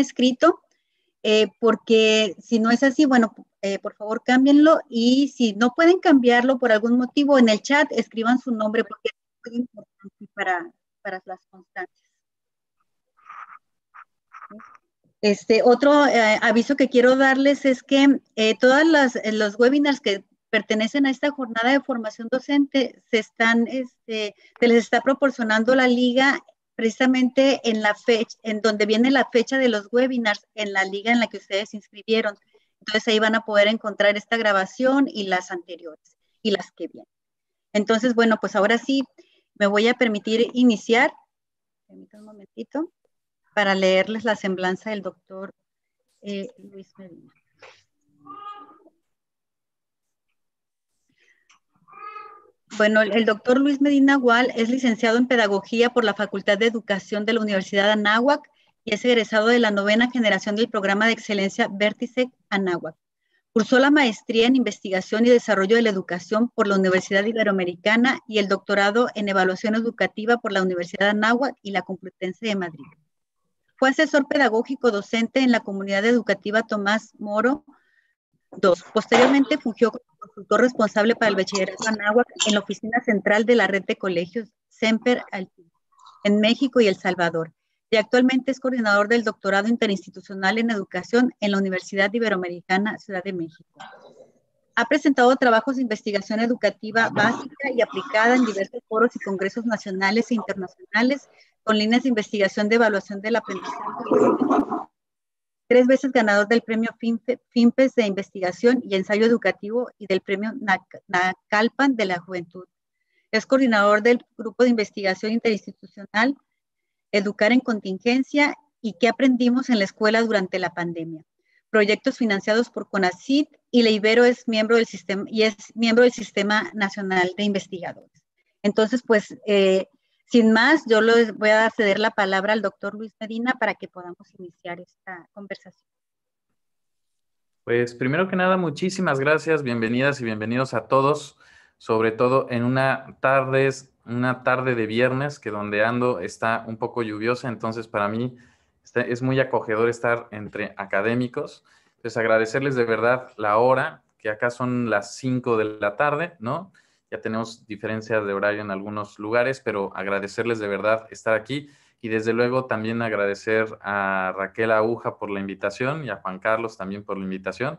escrito, eh, porque si no es así, bueno, eh, por favor cámbienlo y si no pueden cambiarlo por algún motivo en el chat, escriban su nombre porque es muy importante para, para las constantes. Este, otro eh, aviso que quiero darles es que eh, todas las los webinars que pertenecen a esta jornada de formación docente se están, este, se les está proporcionando la liga precisamente en la fecha, en donde viene la fecha de los webinars, en la liga en la que ustedes se inscribieron. Entonces ahí van a poder encontrar esta grabación y las anteriores y las que vienen. Entonces, bueno, pues ahora sí me voy a permitir iniciar. un momentito para leerles la semblanza del doctor eh, Luis Medina. Bueno, el doctor Luis Medina Gual es licenciado en Pedagogía por la Facultad de Educación de la Universidad de Anáhuac y es egresado de la novena generación del programa de excelencia Vértice Anáhuac. Cursó la maestría en Investigación y Desarrollo de la Educación por la Universidad Iberoamericana y el doctorado en Evaluación Educativa por la Universidad de Anáhuac y la Complutense de Madrid. Fue asesor pedagógico docente en la comunidad educativa Tomás Moro Dos, posteriormente fungió como consultor responsable para el bachillerato Anáhuac en la oficina central de la red de colegios Semper en México y El Salvador, y actualmente es coordinador del doctorado interinstitucional en educación en la Universidad Iberoamericana Ciudad de México. Ha presentado trabajos de investigación educativa básica y aplicada en diversos foros y congresos nacionales e internacionales con líneas de investigación de evaluación del aprendizaje tres veces ganador del premio FIMPES de investigación y ensayo educativo y del premio NACALPAN de la juventud. Es coordinador del grupo de investigación interinstitucional Educar en Contingencia y qué aprendimos en la escuela durante la pandemia. Proyectos financiados por CONACYT y Leibero es miembro del sistema, y es miembro del Sistema Nacional de Investigadores. Entonces, pues eh, sin más, yo les voy a ceder la palabra al doctor Luis Medina para que podamos iniciar esta conversación. Pues primero que nada, muchísimas gracias, bienvenidas y bienvenidos a todos, sobre todo en una tarde, una tarde de viernes que donde ando está un poco lluviosa, entonces para mí es muy acogedor estar entre académicos. Entonces pues, agradecerles de verdad la hora, que acá son las 5 de la tarde, ¿no? Ya tenemos diferencias de horario en algunos lugares, pero agradecerles de verdad estar aquí y desde luego también agradecer a Raquel Aguja por la invitación y a Juan Carlos también por la invitación.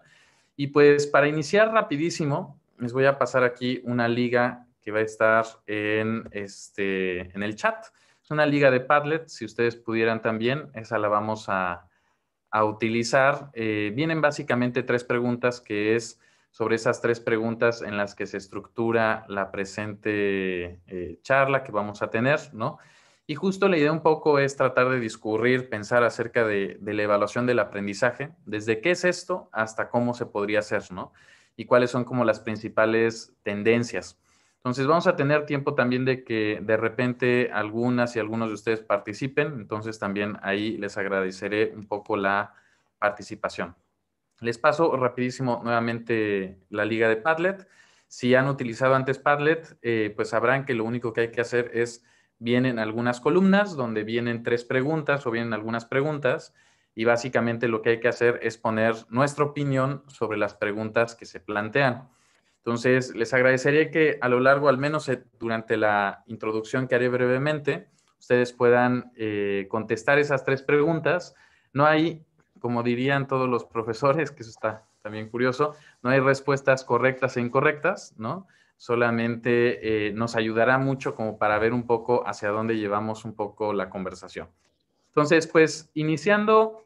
Y pues para iniciar rapidísimo, les voy a pasar aquí una liga que va a estar en, este, en el chat. Es una liga de Padlet, si ustedes pudieran también, esa la vamos a, a utilizar. Eh, vienen básicamente tres preguntas que es sobre esas tres preguntas en las que se estructura la presente eh, charla que vamos a tener, ¿no? Y justo la idea un poco es tratar de discurrir, pensar acerca de, de, la evaluación del aprendizaje, desde qué es esto hasta cómo se podría hacer, ¿no? Y cuáles son como las principales tendencias. Entonces vamos a tener tiempo también de que de repente algunas y algunos de ustedes participen, entonces también ahí les agradeceré un poco la participación. Les paso rapidísimo nuevamente la liga de Padlet. Si han utilizado antes Padlet, eh, pues sabrán que lo único que hay que hacer es, vienen algunas columnas donde vienen tres preguntas o vienen algunas preguntas y básicamente lo que hay que hacer es poner nuestra opinión sobre las preguntas que se plantean. Entonces, les agradecería que a lo largo, al menos eh, durante la introducción que haré brevemente, ustedes puedan eh, contestar esas tres preguntas. No hay como dirían todos los profesores, que eso está también curioso, no hay respuestas correctas e incorrectas, ¿no? Solamente eh, nos ayudará mucho como para ver un poco hacia dónde llevamos un poco la conversación. Entonces, pues iniciando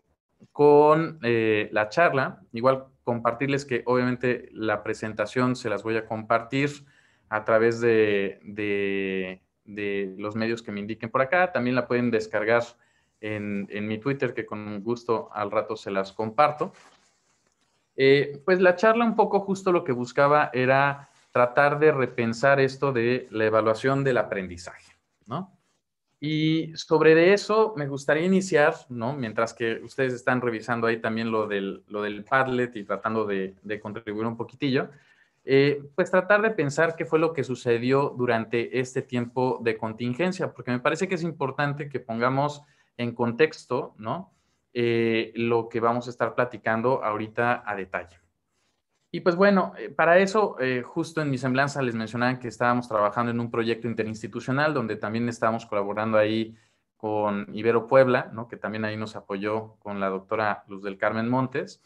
con eh, la charla, igual compartirles que obviamente la presentación se las voy a compartir a través de los medios que me indiquen por acá. También la pueden descargar en, mi Twitter, que con gusto al rato se las comparto. Eh, pues la charla un poco justo lo que buscaba era tratar de repensar esto de la evaluación del aprendizaje, ¿no? Y sobre eso me gustaría iniciar, ¿no? Mientras que ustedes están revisando ahí también lo del, lo del Padlet y tratando de, contribuir un poquitillo, eh, pues tratar de pensar qué fue lo que sucedió durante este tiempo de contingencia, porque me parece que es importante que pongamos en contexto, ¿no? Eh, lo que vamos a estar platicando ahorita a detalle. Y pues bueno, eh, para eso, eh, justo en mi semblanza les mencionaba que estábamos trabajando en un proyecto interinstitucional donde también estábamos colaborando ahí con Ibero Puebla, ¿no? que también ahí nos apoyó con la doctora Luz del Carmen Montes.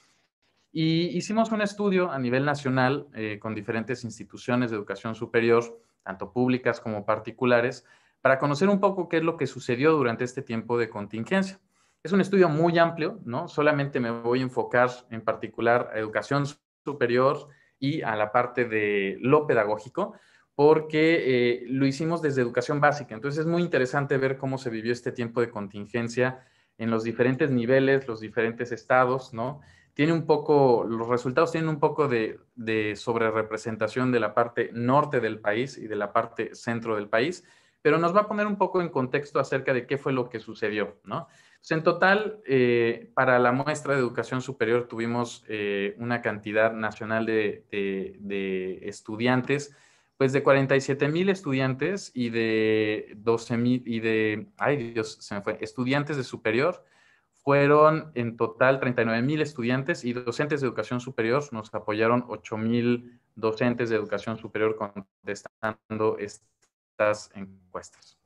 Y hicimos un estudio a nivel nacional con diferentes instituciones de educación superior, tanto públicas como particulares, para conocer un poco qué es lo que sucedió durante este tiempo de contingencia. Es un estudio muy amplio, ¿no? Solamente me voy a enfocar en particular a educación superior y a la parte de lo pedagógico, porque eh, lo hicimos desde educación básica. Entonces es muy interesante ver cómo se vivió este tiempo de contingencia en los diferentes niveles, los diferentes estados, ¿no? Tiene un poco, los resultados tienen un poco de, de sobrerepresentación de la parte norte del país y de la parte centro del país, pero nos va a poner un poco en contexto acerca de qué fue lo que sucedió, ¿no? Pues, en total, eh, para la muestra de educación superior tuvimos eh, una cantidad nacional de, estudiantes, pues de 47 mil estudiantes y de 12 mil, y de, ay Dios, se me fue, estudiantes de superior, fueron en total 39 mil estudiantes y docentes de educación superior, nos apoyaron 8 mil docentes de educación superior contestando este, estas encuestas.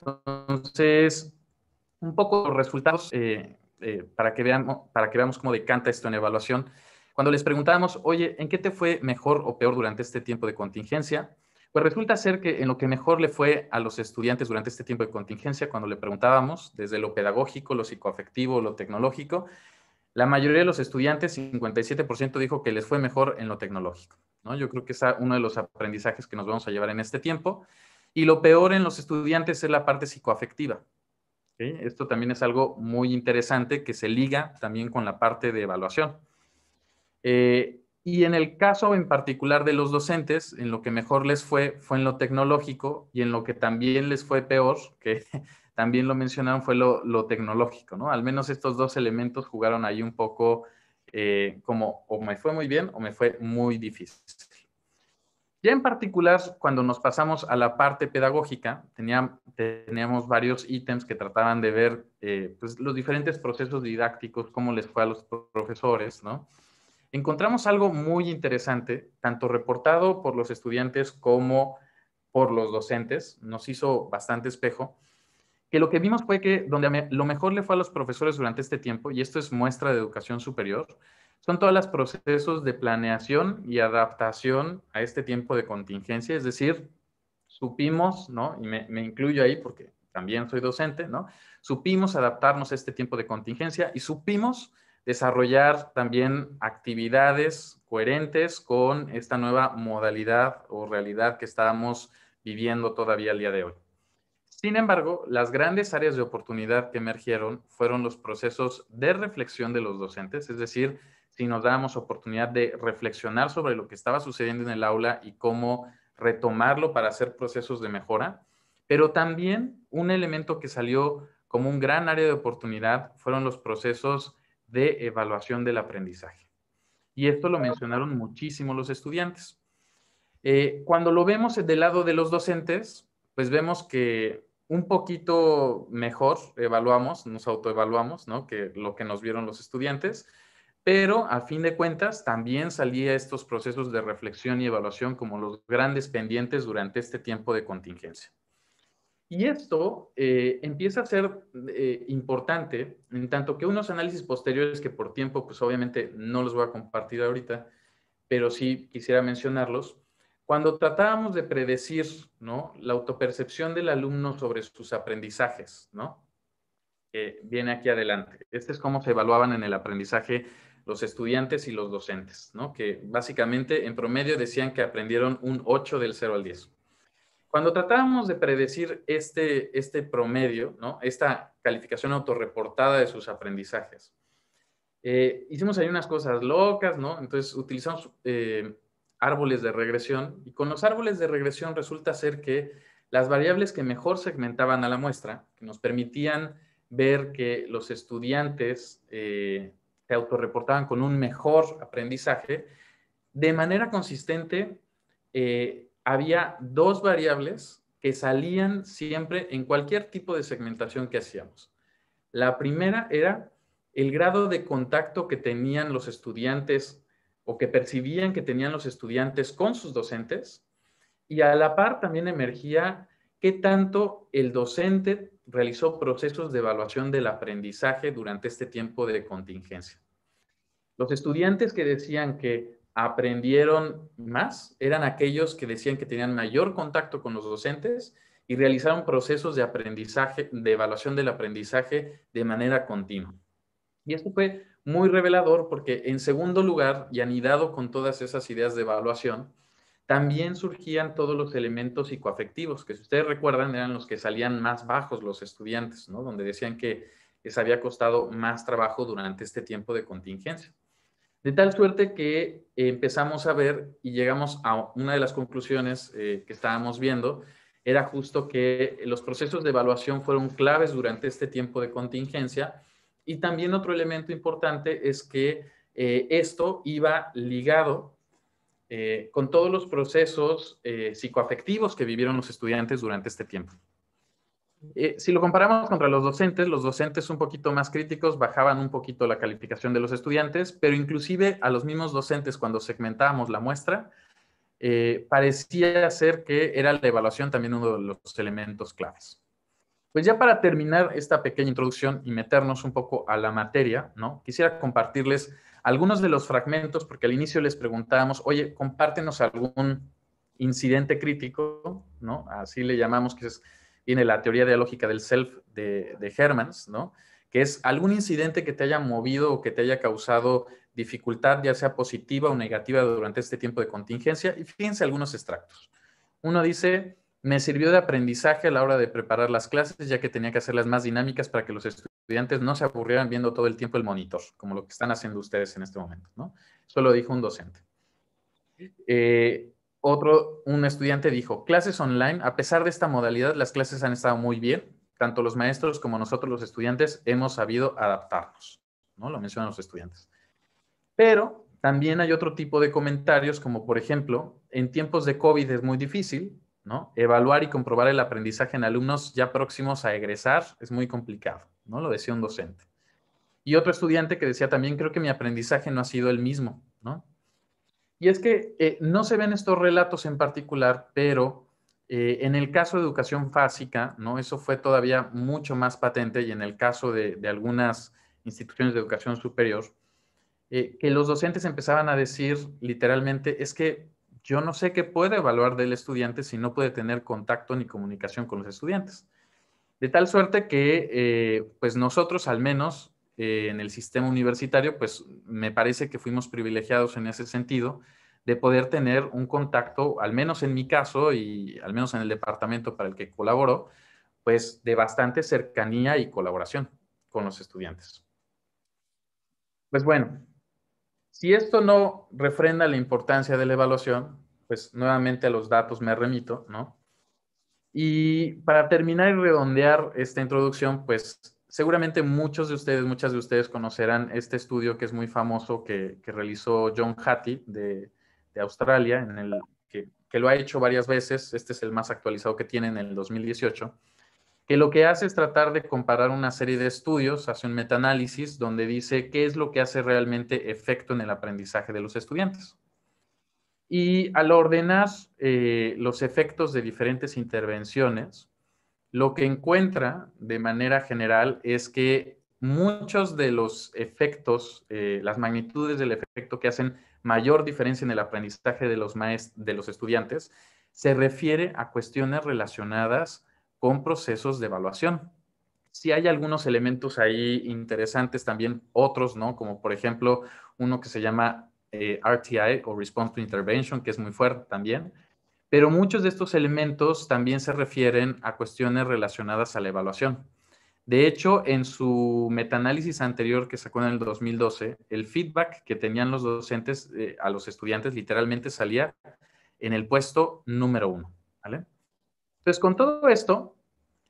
Entonces, un poco los resultados eh, eh, para, que veamos, para que veamos cómo decanta esto en evaluación. Cuando les preguntábamos, oye, ¿en qué te fue mejor o peor durante este tiempo de contingencia? Pues resulta ser que en lo que mejor le fue a los estudiantes durante este tiempo de contingencia, cuando le preguntábamos, desde lo pedagógico, lo psicoafectivo, lo tecnológico, la mayoría de los estudiantes, 57%, dijo que les fue mejor en lo tecnológico. Yo creo que es uno de los aprendizajes que nos vamos a llevar en este tiempo. Y lo peor en los estudiantes es la parte psicoafectiva. Esto también es algo muy interesante que se liga también con la parte de evaluación. Eh, y en el caso en particular de los docentes, en lo que mejor les fue fue en lo tecnológico y en lo que también les fue peor, que también lo mencionaron, fue lo, tecnológico, ¿no? Al menos estos dos elementos jugaron ahí un poco eh, como o me fue muy bien o me fue muy difícil. Ya en particular, cuando nos pasamos a la parte pedagógica, teníamos, varios ítems que trataban de ver eh, pues, los diferentes procesos didácticos, cómo les fue a los profesores, ¿no? Encontramos algo muy interesante, tanto reportado por los estudiantes como por los docentes, nos hizo bastante espejo, que lo que vimos fue que donde lo mejor le fue a los profesores durante este tiempo, y esto es muestra de educación superior, son todos los procesos de planeación y adaptación a este tiempo de contingencia, es decir, supimos, ¿no? Y me, incluyo ahí porque también soy docente, ¿no? Supimos adaptarnos a este tiempo de contingencia y supimos desarrollar también actividades coherentes con esta nueva modalidad o realidad que estábamos viviendo todavía al día de hoy. Sin embargo, las grandes áreas de oportunidad que emergieron fueron los procesos de reflexión de los docentes, es decir, si nos dábamos oportunidad de reflexionar sobre lo que estaba sucediendo en el aula y cómo retomarlo para hacer procesos de mejora, pero también un elemento que salió como un gran área de oportunidad fueron los procesos de evaluación del aprendizaje. Y esto lo mencionaron muchísimo los estudiantes. Eh, cuando lo vemos del lado de los docentes, pues vemos que un poquito mejor evaluamos, nos autoevaluamos, ¿no? Que lo que nos vieron los estudiantes, pero a fin de cuentas también salía estos procesos de reflexión y evaluación como los grandes pendientes durante este tiempo de contingencia. Y esto eh, empieza a ser eh, importante en tanto que unos análisis posteriores que por tiempo, pues obviamente no los voy a compartir ahorita, pero sí quisiera mencionarlos, cuando tratábamos de predecir ¿no? la autopercepción del alumno sobre sus aprendizajes, que viene aquí adelante. Este es cómo se evaluaban en el aprendizaje los estudiantes y los docentes, que básicamente en promedio decían que aprendieron un 8 del 0 al 10. Cuando tratábamos de predecir este, este promedio, ¿no? esta calificación autorreportada de sus aprendizajes, eh, hicimos ahí unas cosas locas, Entonces utilizamos eh, árboles de regresión y con los árboles de regresión resulta ser que las variables que mejor segmentaban a la muestra, que nos permitían ver que los estudiantes eh, se autorreportaban con un mejor aprendizaje, de manera consistente eh, había dos variables que salían siempre en cualquier tipo de segmentación que hacíamos. La primera era el grado de contacto que tenían los estudiantes o que percibían que tenían los estudiantes con sus docentes y a la par también emergía qué tanto el docente realizó procesos de evaluación del aprendizaje durante este tiempo de contingencia. Los estudiantes que decían que aprendieron más eran aquellos que decían que tenían mayor contacto con los docentes y realizaron procesos de aprendizaje, de evaluación del aprendizaje de manera continua. Y esto fue muy revelador porque en segundo lugar, y anidado con todas esas ideas de evaluación, también surgían todos los elementos psicoafectivos, que si ustedes recuerdan eran los que salían más bajos los estudiantes, ¿no? Donde decían que les había costado más trabajo durante este tiempo de contingencia. De tal suerte que eh, empezamos a ver y llegamos a una de las conclusiones eh, que estábamos viendo, era justo que los procesos de evaluación fueron claves durante este tiempo de contingencia y también otro elemento importante es que eh, esto iba ligado eh, con todos los procesos eh, psicoafectivos que vivieron los estudiantes durante este tiempo. si lo comparamos contra los docentes, los docentes un poquito más críticos bajaban un poquito la calificación de los estudiantes, pero inclusive a los mismos docentes cuando segmentábamos la muestra, parecía ser que era la evaluación también uno de los elementos claves. Pues ya para terminar esta pequeña introducción y meternos un poco a la materia, ¿no? Quisiera compartirles algunos de los fragmentos, porque al inicio les preguntábamos, oye, compártenos algún incidente crítico, ¿no? Así le llamamos, que es, viene la teoría dialógica del self de, de Hermans, ¿no? Que es algún incidente que te haya movido o que te haya causado dificultad, ya sea positiva o negativa durante este tiempo de contingencia. Y fíjense algunos extractos. Uno dice, me sirvió de aprendizaje a la hora de preparar las clases, ya que tenía que hacerlas más dinámicas para que los estudiantes no se aburrieran viendo todo el tiempo el monitor, como lo que están haciendo ustedes en este momento, ¿no? Eso lo dijo un docente. Eh, otro, un estudiante dijo, clases online, a pesar de esta modalidad, las clases han estado muy bien, tanto los maestros como nosotros los estudiantes hemos sabido adaptarnos, ¿no? Lo mencionan los estudiantes. Pero también hay otro tipo de comentarios, como por ejemplo, en tiempos de COVID es muy difícil, Evaluar y comprobar el aprendizaje en alumnos ya próximos a egresar es muy complicado, ¿no? Lo decía un docente. Y otro estudiante que decía también, creo que mi aprendizaje no ha sido el mismo, ¿no? Y es que eh, no se ven estos relatos en particular, pero eh, en el caso de educación básica, ¿no? Eso fue todavía mucho más patente y en el caso de, algunas instituciones de educación superior, eh, que los docentes empezaban a decir literalmente, es que yo no sé qué puede evaluar del estudiante si no puede tener contacto ni comunicación con los estudiantes. De tal suerte que, eh, pues nosotros al menos eh, en el sistema universitario, pues me parece que fuimos privilegiados en ese sentido de poder tener un contacto, al menos en mi caso y al menos en el departamento para el que colaboró, pues de bastante cercanía y colaboración con los estudiantes. Pues bueno, si esto no refrenda la importancia de la evaluación, pues nuevamente a los datos me remito, ¿no? Y para terminar y redondear esta introducción, pues seguramente muchos de ustedes, muchas de ustedes conocerán este estudio que es muy famoso que, que realizó John Hattie de, de Australia, en el, que, que, lo ha hecho varias veces, este es el más actualizado que tiene en el 2018, que lo que hace es tratar de comparar una serie de estudios, hace un metaanálisis donde dice qué es lo que hace realmente efecto en el aprendizaje de los estudiantes. Y al ordenar eh, los efectos de diferentes intervenciones, lo que encuentra de manera general es que muchos de los efectos, eh, las magnitudes del efecto que hacen mayor diferencia en el aprendizaje de los, de los estudiantes, se refiere a cuestiones relacionadas con procesos de evaluación. Si sí hay algunos elementos ahí interesantes también, otros, ¿no? Como por ejemplo uno que se llama eh, RTI o Response to Intervention, que es muy fuerte también, pero muchos de estos elementos también se refieren a cuestiones relacionadas a la evaluación. De hecho, en su metaanálisis anterior que sacó en el 2012, el feedback que tenían los docentes eh, a los estudiantes literalmente salía en el puesto número uno. ¿vale? Entonces, con todo esto,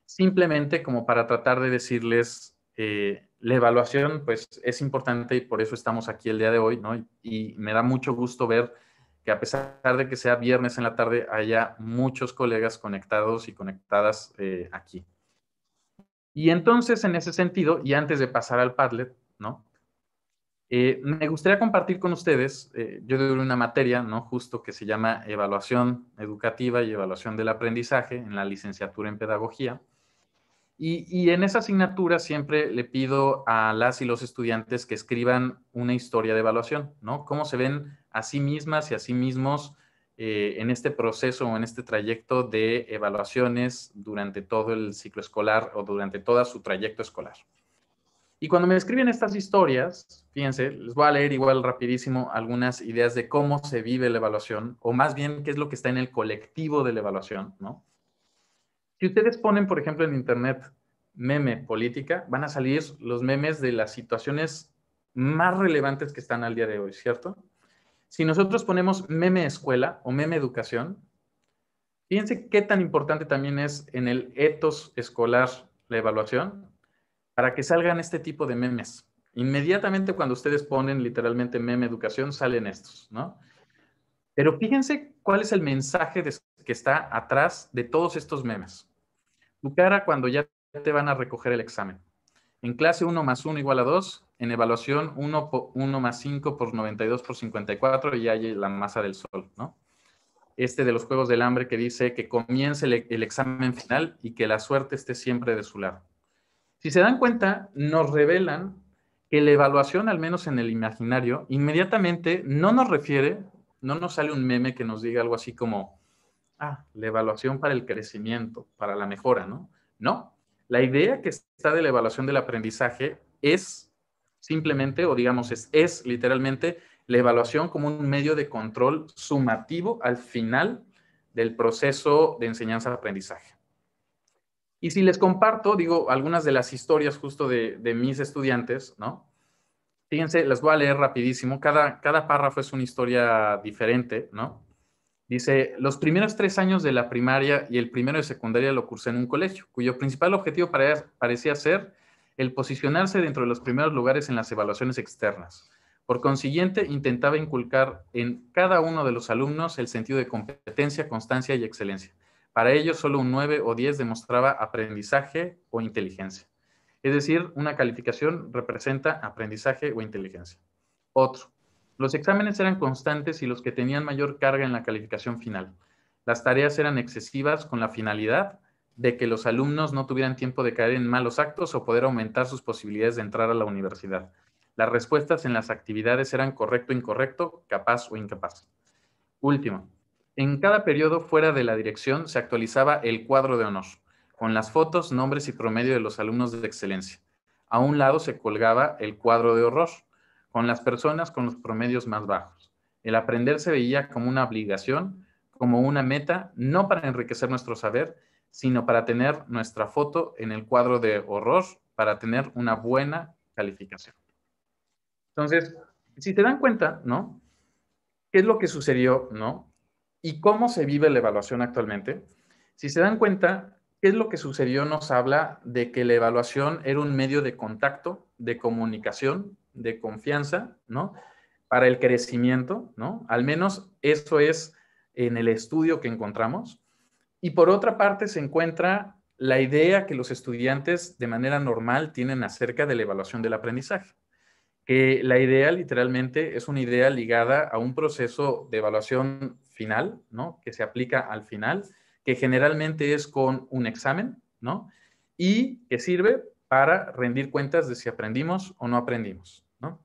simplemente como para tratar de decirles, eh, la evaluación pues es importante y por eso estamos aquí el día de hoy, ¿no? Y, me da mucho gusto ver que a pesar de que sea viernes en la tarde, haya muchos colegas conectados y conectadas eh, aquí. Y entonces, en ese sentido, y antes de pasar al Padlet, ¿no? Eh, me gustaría compartir con ustedes, eh, yo doy una materia, ¿no? Justo que se llama Evaluación Educativa y Evaluación del Aprendizaje en la licenciatura en Pedagogía. Y, en esa asignatura siempre le pido a las y los estudiantes que escriban una historia de evaluación, ¿no? Cómo se ven a sí mismas y a sí mismos eh, en este proceso o en este trayecto de evaluaciones durante todo el ciclo escolar o durante todo su trayecto escolar. Y cuando me escriben estas historias, fíjense, les voy a leer igual rapidísimo algunas ideas de cómo se vive la evaluación, o más bien qué es lo que está en el colectivo de la evaluación, ¿no? Si ustedes ponen, por ejemplo, en Internet meme política, van a salir los memes de las situaciones más relevantes que están al día de hoy, ¿cierto? Si nosotros ponemos meme escuela o meme educación, fíjense qué tan importante también es en el etos escolar la evaluación para que salgan este tipo de memes. Inmediatamente cuando ustedes ponen literalmente meme educación, salen estos, ¿no? Pero fíjense cuál es el mensaje que está atrás de todos estos memes. Tu cara cuando ya te van a recoger el examen. En clase 1 más 1 igual a 2, en evaluación 1, por, 1 más 5 por 92 por 54 y hay la masa del sol, ¿no? Este de los Juegos del Hambre que dice que comience el examen final y que la suerte esté siempre de su lado. Si se dan cuenta, nos revelan que la evaluación, al menos en el imaginario, inmediatamente no nos refiere, no nos sale un meme que nos diga algo así como, ah, la evaluación para el crecimiento, para la mejora, ¿no? No, la idea que está de la evaluación del aprendizaje es simplemente, o digamos, es, es literalmente la evaluación como un medio de control sumativo al final del proceso de enseñanza-aprendizaje. Y si les comparto, digo, algunas de las historias justo de, mis estudiantes, ¿no? Fíjense, las voy a leer rapidísimo. Cada, cada párrafo es una historia diferente, ¿no? Dice, los primeros tres años de la primaria y el primero de secundaria lo cursé en un colegio, cuyo principal objetivo parecía ser el posicionarse dentro de los primeros lugares en las evaluaciones externas. Por consiguiente, intentaba inculcar en cada uno de los alumnos el sentido de competencia, constancia y excelencia. Para ellos, solo un 9 o 10 demostraba aprendizaje o inteligencia. Es decir, una calificación representa aprendizaje o inteligencia. Otro, los exámenes eran constantes y los que tenían mayor carga en la calificación final. Las tareas eran excesivas con la finalidad de que los alumnos no tuvieran tiempo de caer en malos actos o poder aumentar sus posibilidades de entrar a la universidad. Las respuestas en las actividades eran correcto, incorrecto, capaz o incapaz. Último, en cada periodo fuera de la dirección se actualizaba el cuadro de honor, con las fotos, nombres y promedio de los alumnos de excelencia. A un lado se colgaba el cuadro de horror, con las personas con los promedios más bajos. El aprender se veía como una obligación, como una meta, no para enriquecer nuestro saber, sino para tener nuestra foto en el cuadro de horror, para tener una buena calificación. Entonces, si te dan cuenta, ¿no? ¿Qué es lo que sucedió, no? ¿Y cómo se vive la evaluación actualmente? Si se dan cuenta, ¿qué es lo que sucedió? Nos habla de que la evaluación era un medio de contacto, de comunicación, de confianza, ¿no? Para el crecimiento, ¿no? Al menos eso es en el estudio que encontramos. Y por otra parte se encuentra la idea que los estudiantes de manera normal tienen acerca de la evaluación del aprendizaje. Que la idea literalmente es una idea ligada a un proceso de evaluación final, ¿no? Que se aplica al final, que generalmente es con un examen, ¿no? Y que sirve para rendir cuentas de si aprendimos o no aprendimos, ¿no?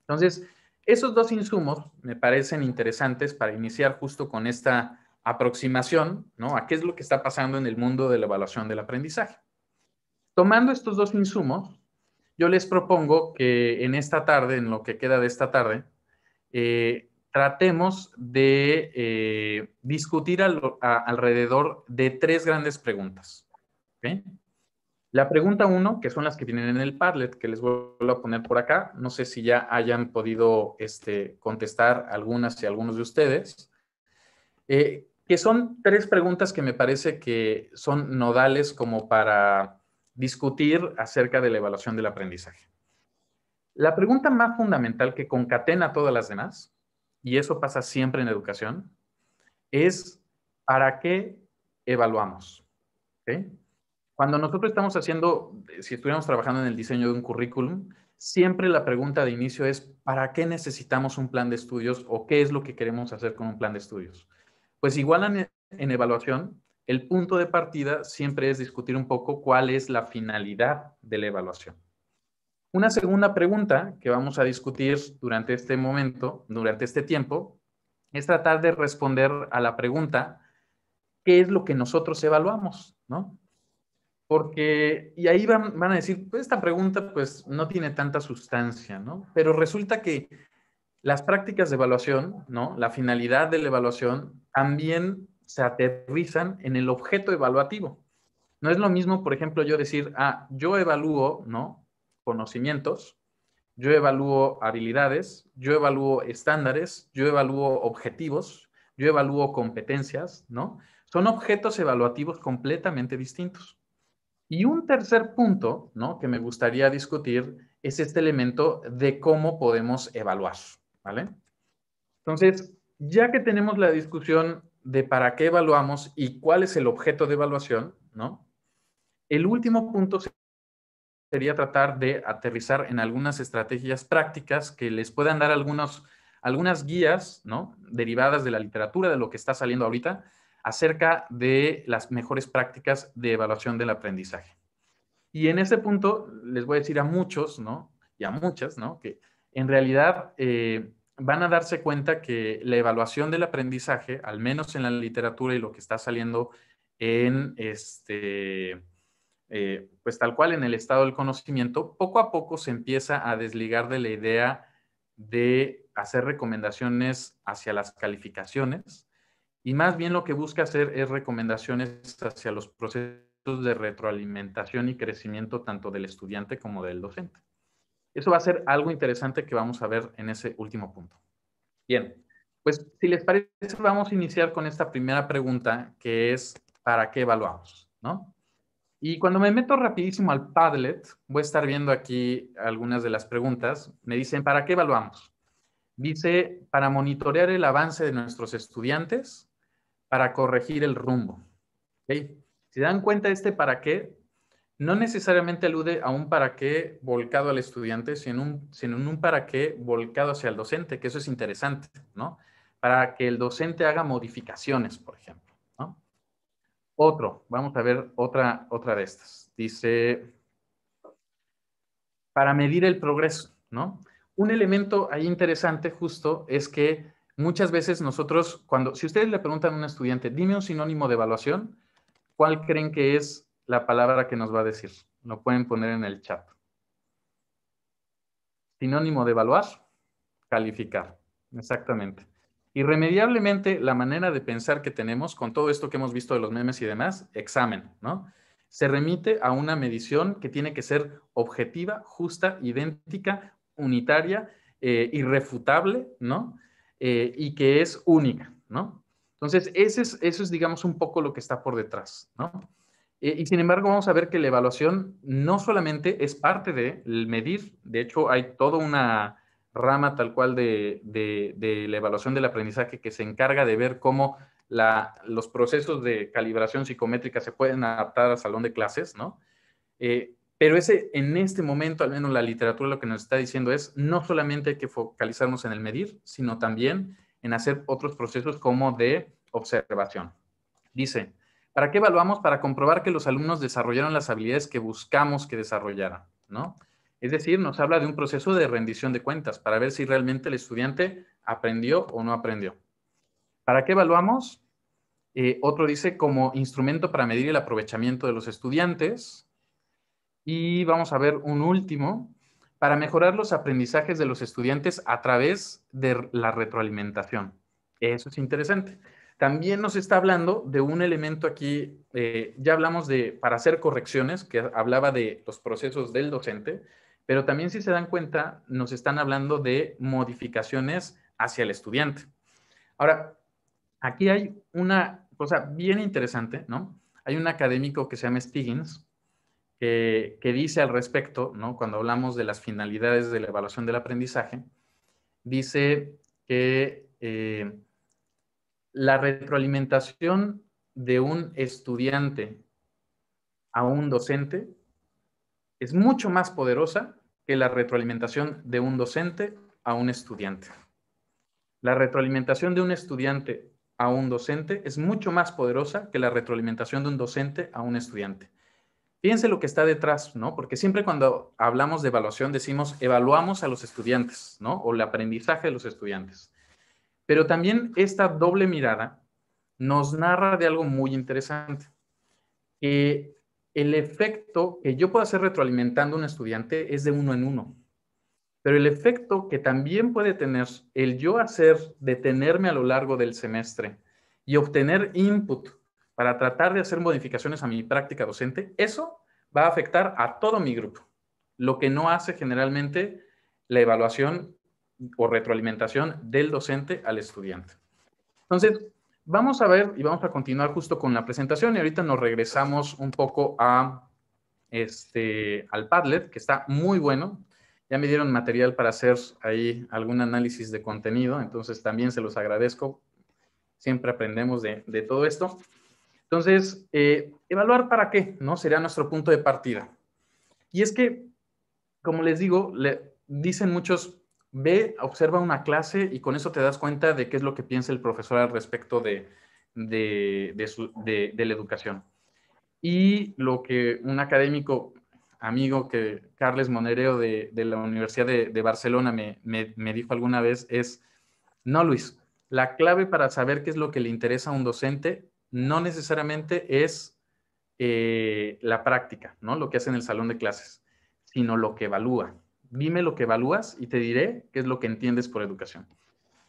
Entonces, esos dos insumos me parecen interesantes para iniciar justo con esta aproximación, ¿no? A qué es lo que está pasando en el mundo de la evaluación del aprendizaje. Tomando estos dos insumos, yo les propongo que en esta tarde, en lo que queda de esta tarde, eh, tratemos de eh, discutir alrededor de tres grandes preguntas. La pregunta uno, que son las que tienen en el Padlet, que les vuelvo a poner por acá. No sé si ya hayan podido este, contestar algunas y algunos de ustedes. Eh, que son tres preguntas que me parece que son nodales como para discutir acerca de la evaluación del aprendizaje. La pregunta más fundamental que concatena todas las demás y eso pasa siempre en educación, es para qué evaluamos. Cuando nosotros estamos haciendo, eh, si estuviéramos trabajando en el diseño de un currículum, siempre la pregunta de inicio es, ¿para qué necesitamos un plan de estudios o qué es lo que queremos hacer con un plan de estudios? Pues igual en evaluación, el punto de partida siempre es discutir un poco cuál es la finalidad de la evaluación. Una segunda pregunta que vamos a discutir durante este momento, durante este tiempo, es tratar de responder a la pregunta, ¿qué es lo que nosotros evaluamos? ¿No? Porque, y ahí van, van a decir, pues esta pregunta pues no tiene tanta sustancia, ¿no? Pero resulta que las prácticas de evaluación, ¿no? La finalidad de la evaluación también se aterrizan en el objeto evaluativo. No es lo mismo, por ejemplo, yo decir, ah, yo evalúo, ¿no? conocimientos, yo evalúo habilidades, yo evalúo estándares, yo evalúo objetivos, yo evalúo competencias, ¿no? Son objetos evaluativos completamente distintos. Y un tercer punto, ¿no? Que me gustaría discutir es este elemento de cómo podemos evaluar, ¿vale? Entonces, ya que tenemos la discusión de para qué evaluamos y cuál es el objeto de evaluación, ¿no? El último punto sería tratar de aterrizar en algunas estrategias prácticas que les puedan dar algunos, algunas guías, ¿no? Derivadas de la literatura, de lo que está saliendo ahorita, acerca de las mejores prácticas de evaluación del aprendizaje. Y en ese punto les voy a decir a muchos, ¿no? Y a muchas, ¿no? Que en realidad eh, van a darse cuenta que la evaluación del aprendizaje, al menos en la literatura y lo que está saliendo en este eh, pues tal cual en el estado del conocimiento, poco a poco se empieza a desligar de la idea de hacer recomendaciones hacia las calificaciones y más bien lo que busca hacer es recomendaciones hacia los procesos de retroalimentación y crecimiento tanto del estudiante como del docente. Eso va a ser algo interesante que vamos a ver en ese último punto. Bien, pues si les parece, vamos a iniciar con esta primera pregunta que es, ¿para qué evaluamos? ¿No? Y cuando me meto rapidísimo al Padlet, voy a estar viendo aquí algunas de las preguntas. Me dicen, ¿para qué evaluamos? Dice, para monitorear el avance de nuestros estudiantes, para corregir el rumbo. ¿Okay? Si dan cuenta, este para qué no necesariamente alude a un para qué volcado al estudiante, sino un, sino un para qué volcado hacia el docente, que eso es interesante, ¿no? Para que el docente haga modificaciones, por ejemplo. Otro, vamos a ver otra, otra de estas. Dice, para medir el progreso, ¿no? Un elemento ahí interesante justo es que muchas veces nosotros, cuando, si ustedes le preguntan a un estudiante, dime un sinónimo de evaluación, ¿cuál creen que es la palabra que nos va a decir? Lo pueden poner en el chat. Sinónimo de evaluar, calificar, exactamente. Irremediablemente, la manera de pensar que tenemos con todo esto que hemos visto de los memes y demás, examen, ¿no? Se remite a una medición que tiene que ser objetiva, justa, idéntica, unitaria, eh, irrefutable, ¿no? Eh, y que es única, ¿no? Entonces, ese es, eso es, digamos, un poco lo que está por detrás, ¿no? Eh, y sin embargo, vamos a ver que la evaluación no solamente es parte de medir, de hecho, hay toda una rama tal cual de, la evaluación del aprendizaje que se encarga de ver cómo los procesos de calibración psicométrica se pueden adaptar al salón de clases, ¿no? Eh, pero ese, en este momento, al menos la literatura lo que nos está diciendo es, no solamente hay que focalizarnos en el medir, sino también en hacer otros procesos como de observación. Dice, ¿para qué evaluamos? Para comprobar que los alumnos desarrollaron las habilidades que buscamos que desarrollaran, ¿no? Es decir, nos habla de un proceso de rendición de cuentas para ver si realmente el estudiante aprendió o no aprendió. ¿Para qué evaluamos? Eh, otro dice como instrumento para medir el aprovechamiento de los estudiantes. Y vamos a ver un último, para mejorar los aprendizajes de los estudiantes a través de la retroalimentación. Eso es interesante. También nos está hablando de un elemento aquí, eh, ya hablamos de, para hacer correcciones, que hablaba de los procesos del docente, pero también si se dan cuenta, nos están hablando de modificaciones hacia el estudiante. Ahora, aquí hay una cosa bien interesante, ¿no? Hay un académico que se llama Stiggins, que dice al respecto, ¿no? cuando hablamos de las finalidades de la evaluación del aprendizaje, dice que eh, la retroalimentación de un estudiante a un docente es mucho más poderosa que la retroalimentación de un docente a un estudiante. La retroalimentación de un estudiante a un docente es mucho más poderosa que la retroalimentación de un docente a un estudiante. Piense lo que está detrás, ¿no? Porque siempre cuando hablamos de evaluación decimos evaluamos a los estudiantes, ¿no? O el aprendizaje de los estudiantes. Pero también esta doble mirada nos narra de algo muy interesante, que el efecto que yo puedo hacer retroalimentando a un estudiante es de uno en uno. Pero el efecto que también puede tener el yo hacer detenerme a lo largo del semestre y obtener input para tratar de hacer modificaciones a mi práctica docente, eso va a afectar a todo mi grupo, lo que no hace generalmente la evaluación o retroalimentación del docente al estudiante. Entonces, Vamos a ver y vamos a continuar justo con la presentación y ahorita nos regresamos un poco a este, al Padlet, que está muy bueno. Ya me dieron material para hacer ahí algún análisis de contenido, entonces también se los agradezco. Siempre aprendemos de, todo esto. Entonces, eh, evaluar para qué, ¿no? Será nuestro punto de partida. Y es que, como les digo, le dicen muchos, ve, observa una clase y con eso te das cuenta de qué es lo que piensa el profesor al respecto de, la educación. Y lo que un académico amigo que Carles Monereo de, la Universidad de, Barcelona me, me, dijo alguna vez es, no Luis, la clave para saber qué es lo que le interesa a un docente no necesariamente es eh, la práctica, ¿no? Lo que hace en el salón de clases, sino lo que evalúa dime lo que evalúas y te diré qué es lo que entiendes por educación.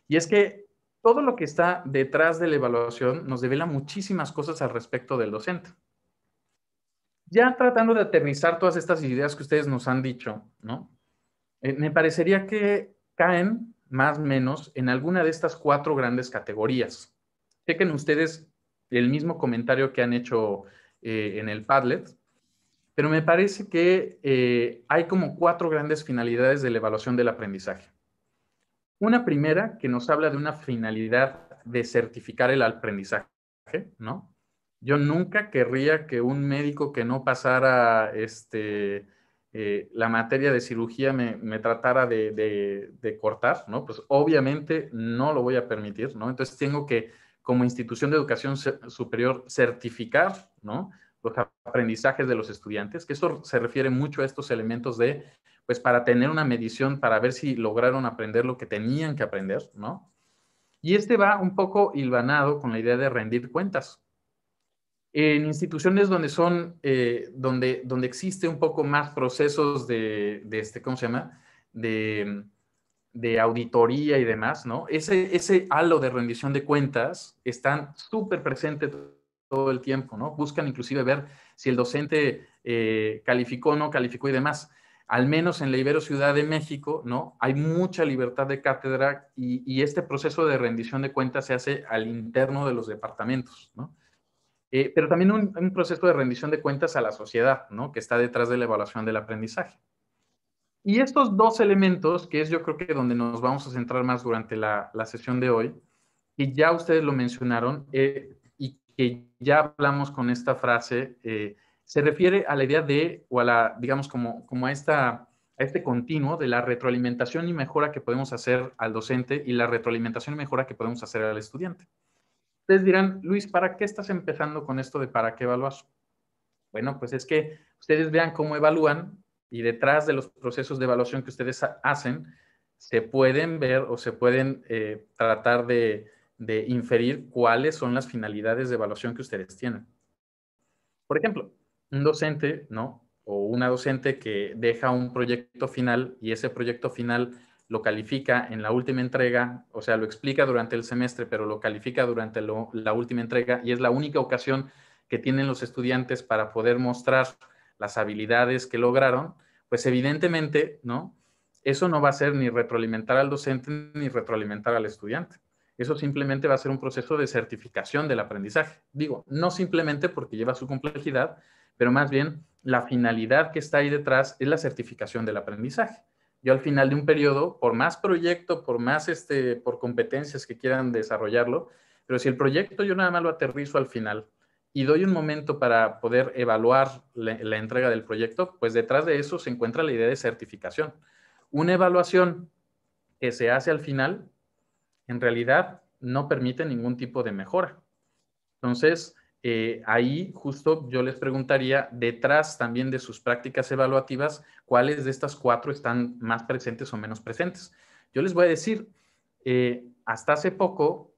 Y es que todo lo que está detrás de la evaluación nos devela muchísimas cosas al respecto del docente. Ya tratando de aterrizar todas estas ideas que ustedes nos han dicho, ¿no? Eh, me parecería que caen más o menos en alguna de estas cuatro grandes categorías. Chequen ustedes el mismo comentario que han hecho eh, en el Padlet, pero me parece que eh, hay como cuatro grandes finalidades de la evaluación del aprendizaje. Una primera que nos habla de una finalidad de certificar el aprendizaje, ¿no? Yo nunca querría que un médico que no pasara este, eh, la materia de cirugía me, tratara de, de, cortar, ¿no? Pues obviamente no lo voy a permitir, ¿no? Entonces tengo que, como institución de educación superior, certificar, ¿no? los aprendizajes de los estudiantes, que eso se refiere mucho a estos elementos de, pues para tener una medición, para ver si lograron aprender lo que tenían que aprender, ¿no? Y este va un poco hilvanado con la idea de rendir cuentas. En instituciones donde son, eh, donde, donde existe un poco más procesos de, este, ¿cómo se llama? De, de auditoría y demás, ¿no? Ese, ese halo de rendición de cuentas están súper presente todo el tiempo, ¿no? Buscan inclusive ver si el docente eh, calificó o no calificó y demás. Al menos en la Ibero Ciudad de México, ¿no? Hay mucha libertad de cátedra y, este proceso de rendición de cuentas se hace al interno de los departamentos, ¿no? Eh, pero también un, proceso de rendición de cuentas a la sociedad, ¿no? Que está detrás de la evaluación del aprendizaje. Y estos dos elementos, que es yo creo que donde nos vamos a centrar más durante la, sesión de hoy, y ya ustedes lo mencionaron, eh, que ya hablamos con esta frase, eh, se refiere a la idea de, o a la, digamos, como, como a, esta, este continuo de la retroalimentación y mejora que podemos hacer al docente y la retroalimentación y mejora que podemos hacer al estudiante. Ustedes dirán, Luis, ¿para qué estás empezando con esto de para qué evaluar? Bueno, pues es que ustedes vean cómo evalúan y detrás de los procesos de evaluación que ustedes hacen, se pueden ver o se pueden eh, tratar de, de inferir cuáles son las finalidades de evaluación que ustedes tienen. Por ejemplo, un docente, ¿no? O una docente que deja un proyecto final y ese proyecto final lo califica en la última entrega, o sea, lo explica durante el semestre, pero lo califica durante la última entrega y es la única ocasión que tienen los estudiantes para poder mostrar las habilidades que lograron, pues evidentemente, ¿no? Eso no va a ser ni retroalimentar al docente ni retroalimentar al estudiante. Eso simplemente va a ser un proceso de certificación del aprendizaje. Digo, no simplemente porque lleva su complejidad, pero más bien la finalidad que está ahí detrás es la certificación del aprendizaje. Yo al final de un periodo, por más proyecto, por más este, por competencias que quieran desarrollarlo, pero si el proyecto yo nada más lo aterrizo al final y doy un momento para poder evaluar la, la entrega del proyecto, pues detrás de eso se encuentra la idea de certificación. Una evaluación que se hace al final en realidad no permite ningún tipo de mejora. Entonces, eh, ahí justo yo les preguntaría, detrás también de sus prácticas evaluativas, cuáles de estas cuatro están más presentes o menos presentes. Yo les voy a decir, eh, hasta hace poco,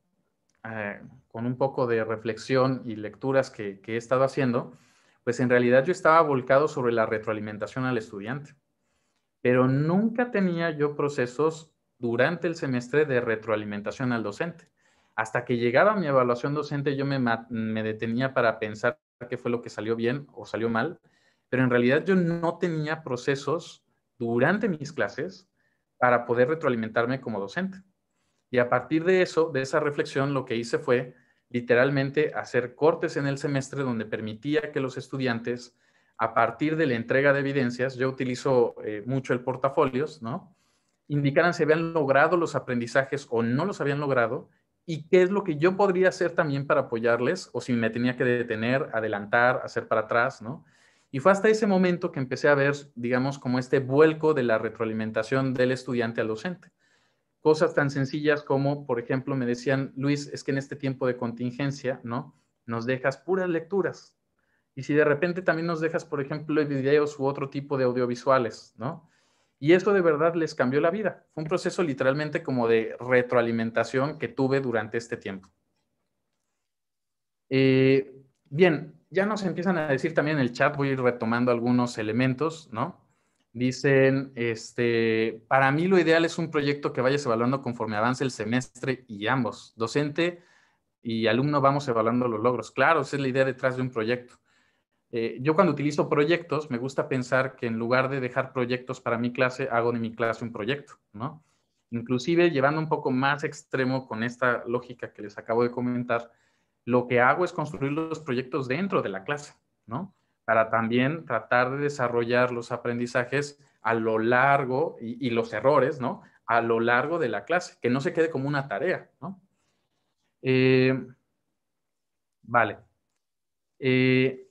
eh, con un poco de reflexión y lecturas que he estado haciendo, pues en realidad yo estaba volcado sobre la retroalimentación al estudiante, pero nunca tenía yo procesos durante el semestre de retroalimentación al docente. Hasta que llegaba mi evaluación docente, yo me, detenía para pensar qué fue lo que salió bien o salió mal, pero en realidad yo no tenía procesos durante mis clases para poder retroalimentarme como docente. Y a partir de eso, de esa reflexión, lo que hice fue literalmente hacer cortes en el semestre donde permitía que los estudiantes, a partir de la entrega de evidencias, yo utilizo eh, mucho el portafolios, ¿no? indicaran si habían logrado los aprendizajes o no los habían logrado y qué es lo que yo podría hacer también para apoyarles o si me tenía que detener, adelantar, hacer para atrás, ¿no? Y fue hasta ese momento que empecé a ver, digamos, como este vuelco de la retroalimentación del estudiante al docente. Cosas tan sencillas como, por ejemplo, me decían, Luis, es que en este tiempo de contingencia, ¿no? Nos dejas puras lecturas. Y si de repente también nos dejas, por ejemplo, videos u otro tipo de audiovisuales, ¿no? Y esto de verdad les cambió la vida. Fue un proceso literalmente como de retroalimentación que tuve durante este tiempo. Eh, bien, ya nos empiezan a decir también en el chat, voy a ir retomando algunos elementos, ¿no? Dicen, este, para mí lo ideal es un proyecto que vayas evaluando conforme avance el semestre y ambos, docente y alumno, vamos evaluando los logros. Claro, esa es la idea detrás de un proyecto. Eh, yo cuando utilizo proyectos, me gusta pensar que en lugar de dejar proyectos para mi clase, hago de mi clase un proyecto, ¿no? Inclusive llevando un poco más extremo con esta lógica que les acabo de comentar, lo que hago es construir los proyectos dentro de la clase, ¿no? Para también tratar de desarrollar los aprendizajes a lo largo y, los errores, ¿no? A lo largo de la clase, que no se quede como una tarea, ¿no? Eh, vale. Eh,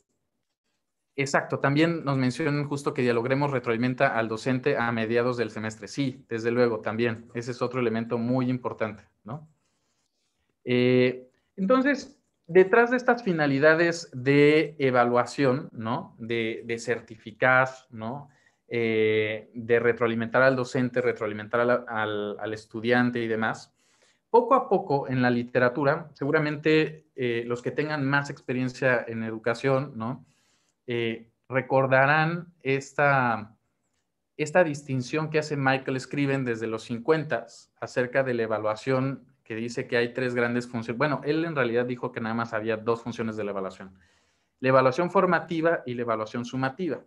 Exacto, también nos mencionan justo que dialogremos retroalimenta al docente a mediados del semestre. Sí, desde luego, también. Ese es otro elemento muy importante, ¿no? Eh, entonces, detrás de estas finalidades de evaluación, ¿no? De, de certificar, ¿no? Eh, de retroalimentar al docente, retroalimentar al, estudiante y demás. Poco a poco en la literatura, seguramente eh, los que tengan más experiencia en educación, ¿no? Eh, recordarán esta, esta distinción que hace Michael Scriven desde los 50 acerca de la evaluación que dice que hay tres grandes funciones. Bueno, él en realidad dijo que nada más había dos funciones de la evaluación. La evaluación formativa y la evaluación sumativa,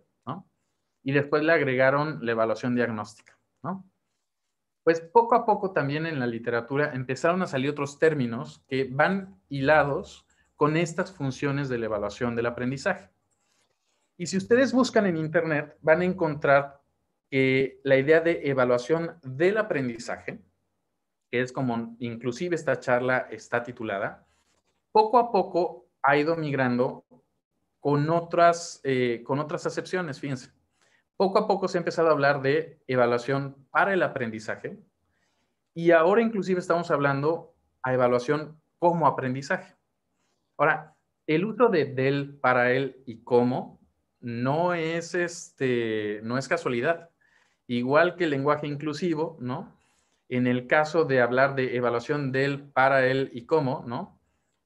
Y después le agregaron la evaluación diagnóstica, ¿no? Pues poco a poco también en la literatura empezaron a salir otros términos que van hilados con estas funciones de la evaluación del aprendizaje. Y si ustedes buscan en Internet, van a encontrar que la idea de evaluación del aprendizaje, que es como inclusive esta charla está titulada, poco a poco ha ido migrando con otras, eh, con otras acepciones, fíjense. Poco a poco se ha empezado a hablar de evaluación para el aprendizaje y ahora inclusive estamos hablando a evaluación como aprendizaje. Ahora, el uso de del, para él y cómo no es, este, no es casualidad. Igual que el lenguaje inclusivo, ¿no? En el caso de hablar de evaluación del, para él y cómo, ¿no?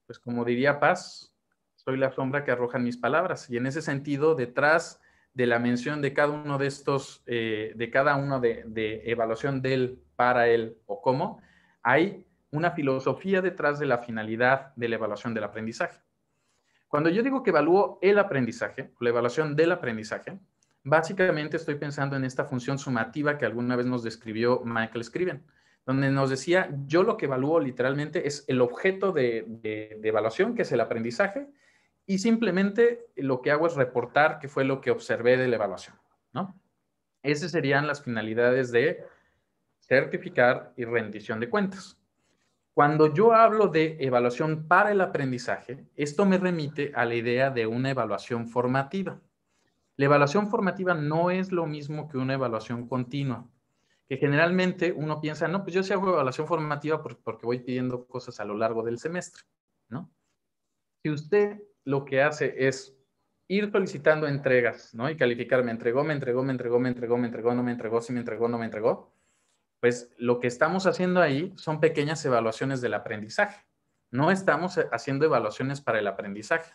Pues como diría Paz, soy la sombra que arrojan mis palabras. Y en ese sentido, detrás de la mención de cada uno de estos, eh, de cada uno de, de evaluación del, para él o cómo, hay una filosofía detrás de la finalidad de la evaluación del aprendizaje. Cuando yo digo que evalúo el aprendizaje, la evaluación del aprendizaje, básicamente estoy pensando en esta función sumativa que alguna vez nos describió Michael Scriven, donde nos decía, yo lo que evalúo literalmente es el objeto de, evaluación, que es el aprendizaje, y simplemente lo que hago es reportar qué fue lo que observé de la evaluación, ¿no? Esas serían las finalidades de certificar y rendición de cuentas. Cuando yo hablo de evaluación para el aprendizaje, esto me remite a la idea de una evaluación formativa. La evaluación formativa no es lo mismo que una evaluación continua, que generalmente uno piensa, no, pues yo sí hago evaluación formativa porque voy pidiendo cosas a lo largo del semestre, ¿no? Si usted lo que hace es ir solicitando entregas, ¿no? Y calificar, me entregó, me entregó, me entregó, me entregó, me entregó, no me entregó, sí me entregó, no me entregó pues lo que estamos haciendo ahí son pequeñas evaluaciones del aprendizaje. No estamos haciendo evaluaciones para el aprendizaje.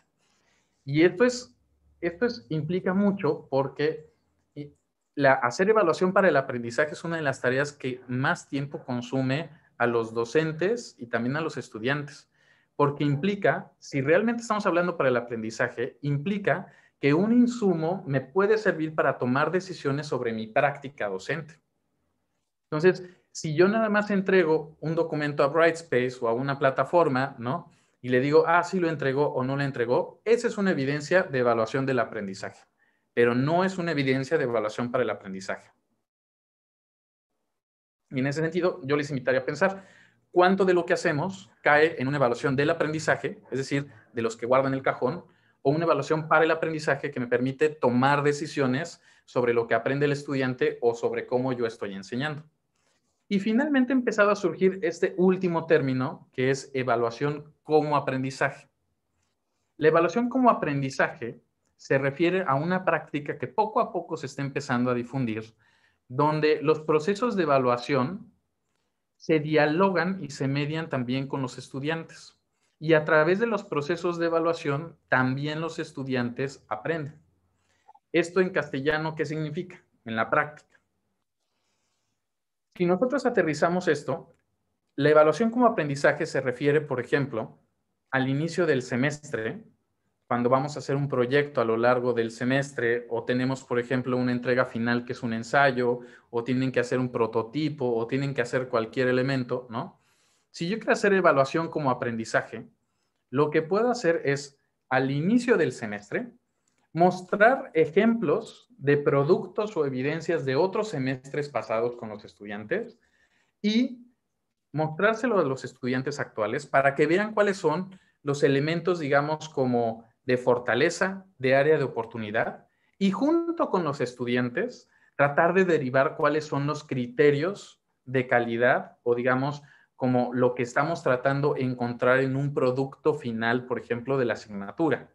Y esto, es, esto implica mucho porque eh, la, hacer evaluación para el aprendizaje es una de las tareas que más tiempo consume a los docentes y también a los estudiantes. Porque implica, si realmente estamos hablando para el aprendizaje, implica que un insumo me puede servir para tomar decisiones sobre mi práctica docente. Entonces, si yo nada más entrego un documento a Brightspace o a una plataforma, ¿no? Y le digo, ah, sí lo entregó o no lo entregó, esa es una evidencia de evaluación del aprendizaje, pero no es una evidencia de evaluación para el aprendizaje. Y en ese sentido, yo les invitaría a pensar cuánto de lo que hacemos cae en una evaluación del aprendizaje, es decir, de los que guardan el cajón, o una evaluación para el aprendizaje que me permite tomar decisiones sobre lo que aprende el estudiante o sobre cómo yo estoy enseñando. Y finalmente ha empezado a surgir este último término, que es evaluación como aprendizaje. La evaluación como aprendizaje se refiere a una práctica que poco a poco se está empezando a difundir, donde los procesos de evaluación se dialogan y se median también con los estudiantes. Y a través de los procesos de evaluación, también los estudiantes aprenden. ¿Esto en castellano qué significa? En la práctica. Si nosotros aterrizamos esto, la evaluación como aprendizaje se refiere, por ejemplo, al inicio del semestre, cuando vamos a hacer un proyecto a lo largo del semestre o tenemos, por ejemplo, una entrega final que es un ensayo o tienen que hacer un prototipo o tienen que hacer cualquier elemento, ¿no? Si yo quiero hacer evaluación como aprendizaje, lo que puedo hacer es, al inicio del semestre, mostrar ejemplos de productos o evidencias de otros semestres pasados con los estudiantes y mostrárselo a los estudiantes actuales para que vean cuáles son los elementos, digamos, como de fortaleza, de área de oportunidad, y junto con los estudiantes, tratar de derivar cuáles son los criterios de calidad o, digamos, como lo que estamos tratando de encontrar en un producto final, por ejemplo, de la asignatura.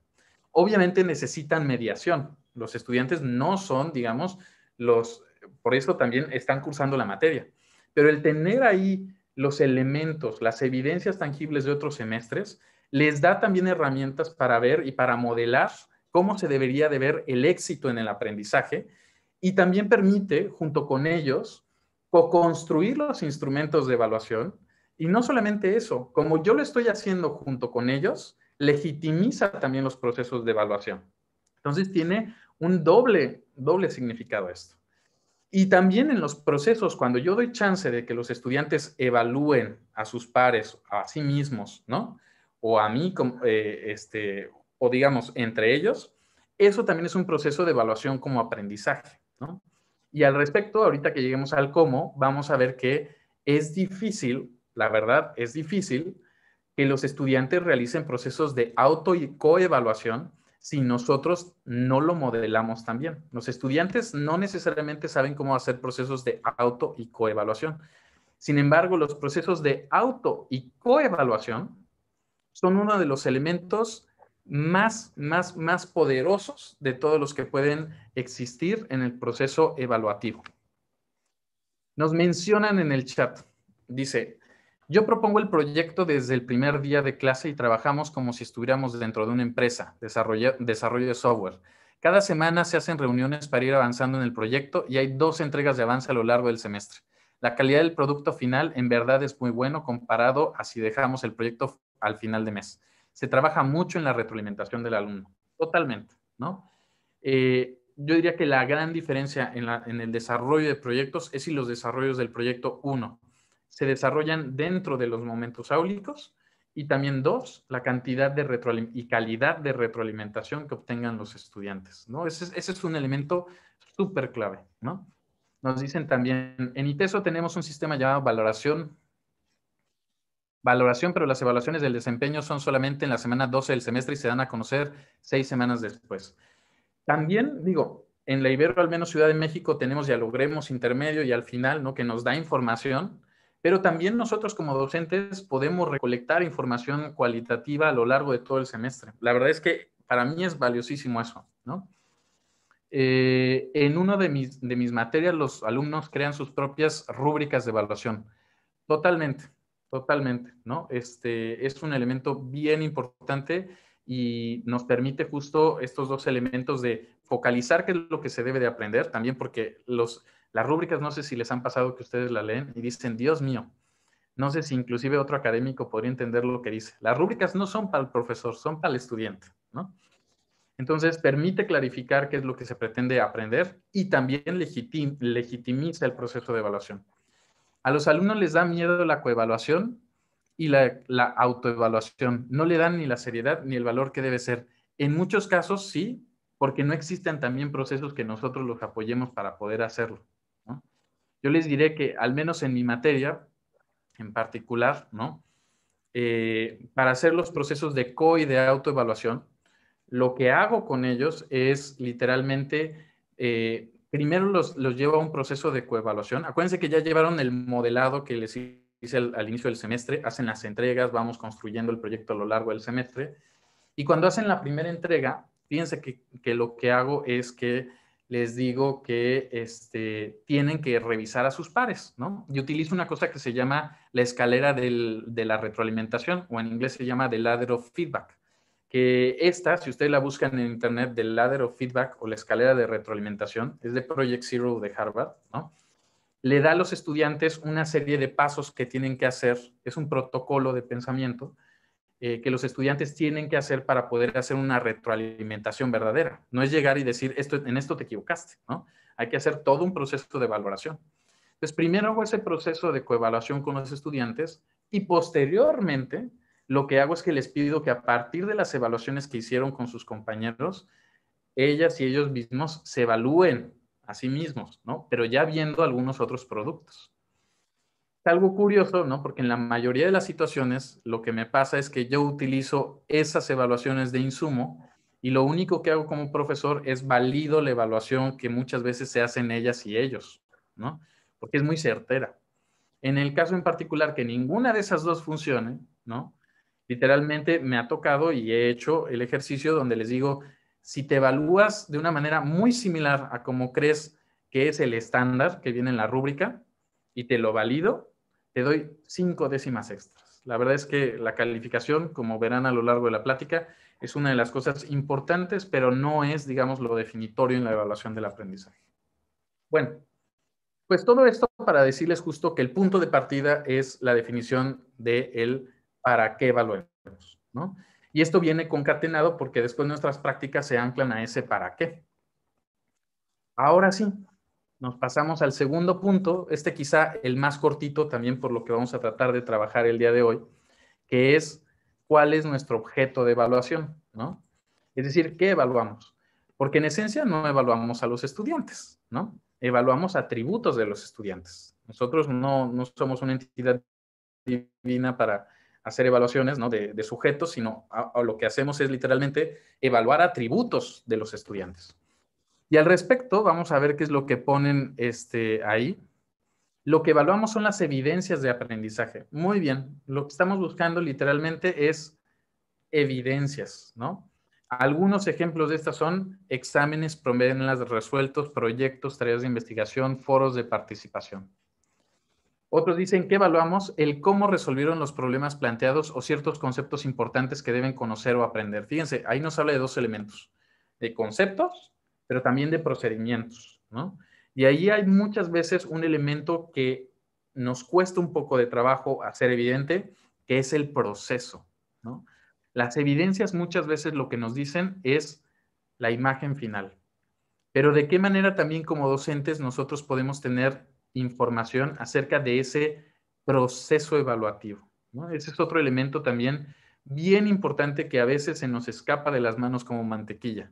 Obviamente necesitan mediación, los estudiantes no son, digamos, los, por eso también están cursando la materia. Pero el tener ahí los elementos, las evidencias tangibles de otros semestres, les da también herramientas para ver y para modelar cómo se debería de ver el éxito en el aprendizaje y también permite, junto con ellos, co-construir los instrumentos de evaluación. Y no solamente eso, como yo lo estoy haciendo junto con ellos, legitimiza también los procesos de evaluación. Entonces tiene un doble, doble significado esto. Y también en los procesos, cuando yo doy chance de que los estudiantes evalúen a sus pares, a sí mismos, ¿no? O a mí, eh, este, o digamos, entre ellos, eso también es un proceso de evaluación como aprendizaje, ¿no? Y al respecto, ahorita que lleguemos al cómo, vamos a ver que es difícil, la verdad, es difícil que los estudiantes realicen procesos de auto y coevaluación si nosotros no lo modelamos también. Los estudiantes no necesariamente saben cómo hacer procesos de auto y coevaluación. Sin embargo, los procesos de auto y coevaluación son uno de los elementos más, más, más poderosos de todos los que pueden existir en el proceso evaluativo. Nos mencionan en el chat, dice, yo propongo el proyecto desde el primer día de clase y trabajamos como si estuviéramos dentro de una empresa, desarrollo, de software. Cada semana se hacen reuniones para ir avanzando en el proyecto y hay dos entregas de avance a lo largo del semestre. La calidad del producto final en verdad es muy bueno comparado a si dejamos el proyecto al final de mes. Se trabaja mucho en la retroalimentación del alumno, totalmente, ¿no? Eh, yo diría que la gran diferencia en, en, el desarrollo de proyectos es si los desarrollos del proyecto 1 se desarrollan dentro de los momentos áulicos y también dos, la cantidad de y calidad de retroalimentación que obtengan los estudiantes. ¿no? Ese, es, un elemento súper clave. ¿no? Nos dicen también, en ITESO tenemos un sistema llamado valoración. Valoración, pero las evaluaciones del desempeño son solamente en la semana 12 del semestre y se dan a conocer seis semanas después. También, digo, en la Ibero, al menos Ciudad de México, tenemos ya logremos intermedio y al final, ¿no? Que nos da información, pero también nosotros como docentes podemos recolectar información cualitativa a lo largo de todo el semestre. La verdad es que para mí es valiosísimo eso, ¿no? Eh, en una de mis, de materias los alumnos crean sus propias rúbricas de evaluación. Totalmente, totalmente, ¿no? Este es un elemento bien importante y nos permite justo estos dos elementos de focalizar qué es lo que se debe de aprender, también porque los, las rúbricas, no sé si les han pasado que ustedes la leen y dicen, Dios mío, no sé si inclusive otro académico podría entender lo que dice. Las rúbricas no son para el profesor, son para el estudiante, ¿no? Entonces, permite clarificar qué es lo que se pretende aprender y también legitimiza el proceso de evaluación. A los alumnos les da miedo la coevaluación y la autoevaluación. No le dan ni la seriedad ni el valor que debe ser. En muchos casos sí, porque no existen también procesos que nosotros los apoyemos para poder hacerlo. Yo les diré que al menos en mi materia en particular, ¿no? Eh, para hacer los procesos de co y de autoevaluación, lo que hago con ellos es literalmente, eh, primero los, los, llevo a un proceso de coevaluación. Acuérdense que ya llevaron el modelado que les hice al, inicio del semestre, hacen las entregas, vamos construyendo el proyecto a lo largo del semestre. Y cuando hacen la primera entrega, fíjense que, lo que hago es que les digo que este, tienen que revisar a sus pares, ¿no? Yo utilizo una cosa que se llama la escalera de la retroalimentación, o en inglés se llama the ladder of feedback, que esta, si ustedes la buscan en internet, the ladder of feedback o la escalera de retroalimentación, es de Project Zero de Harvard, ¿no? Le da a los estudiantes una serie de pasos que tienen que hacer, es un protocolo de pensamiento, eh, que los estudiantes tienen que hacer para poder hacer una retroalimentación verdadera. No es llegar y decir, esto, en esto te equivocaste, ¿no? Hay que hacer todo un proceso de valoración. Entonces, primero hago ese proceso de coevaluación con los estudiantes y posteriormente lo que hago es que les pido que a partir de las evaluaciones que hicieron con sus compañeros, ellas y ellos mismos se evalúen a sí mismos, ¿no? Pero ya viendo algunos otros productos. Es algo curioso, ¿no? Porque en la mayoría de las situaciones lo que me pasa es que yo utilizo esas evaluaciones de insumo y lo único que hago como profesor es valido la evaluación que muchas veces se hacen ellas y ellos, ¿no? Porque es muy certera. En el caso en particular que ninguna de esas dos funcione, ¿no? Literalmente me ha tocado y he hecho el ejercicio donde les digo, si te evalúas de una manera muy similar a como crees que es el estándar que viene en la rúbrica y te lo valido, te doy cinco décimas extras. La verdad es que la calificación, como verán a lo largo de la plática, es una de las cosas importantes, pero no es, digamos, lo definitorio en la evaluación del aprendizaje. Bueno, pues todo esto para decirles justo que el punto de partida es la definición de el para qué evaluamos. ¿no? Y esto viene concatenado porque después nuestras prácticas se anclan a ese para qué. Ahora sí, nos pasamos al segundo punto, este quizá el más cortito también por lo que vamos a tratar de trabajar el día de hoy, que es cuál es nuestro objeto de evaluación, ¿no? Es decir, ¿qué evaluamos? Porque en esencia no evaluamos a los estudiantes, ¿no? Evaluamos atributos de los estudiantes. Nosotros no, somos una entidad divina para hacer evaluaciones ¿no? de, sujetos, sino lo que hacemos es literalmente evaluar atributos de los estudiantes. Y al respecto, vamos a ver qué es lo que ponen este, ahí. Lo que evaluamos son las evidencias de aprendizaje. Muy bien, lo que estamos buscando literalmente es evidencias, ¿no? Algunos ejemplos de estas son exámenes, promedios resueltos, proyectos, tareas de investigación, foros de participación. Otros dicen que evaluamos el cómo resolvieron los problemas planteados o ciertos conceptos importantes que deben conocer o aprender. Fíjense, ahí nos habla de dos elementos, de conceptos pero también de procedimientos, ¿no? Y ahí hay muchas veces un elemento que nos cuesta un poco de trabajo hacer evidente, que es el proceso, ¿no? Las evidencias muchas veces lo que nos dicen es la imagen final, pero de qué manera también como docentes nosotros podemos tener información acerca de ese proceso evaluativo, ¿no? Ese es otro elemento también bien importante que a veces se nos escapa de las manos como mantequilla.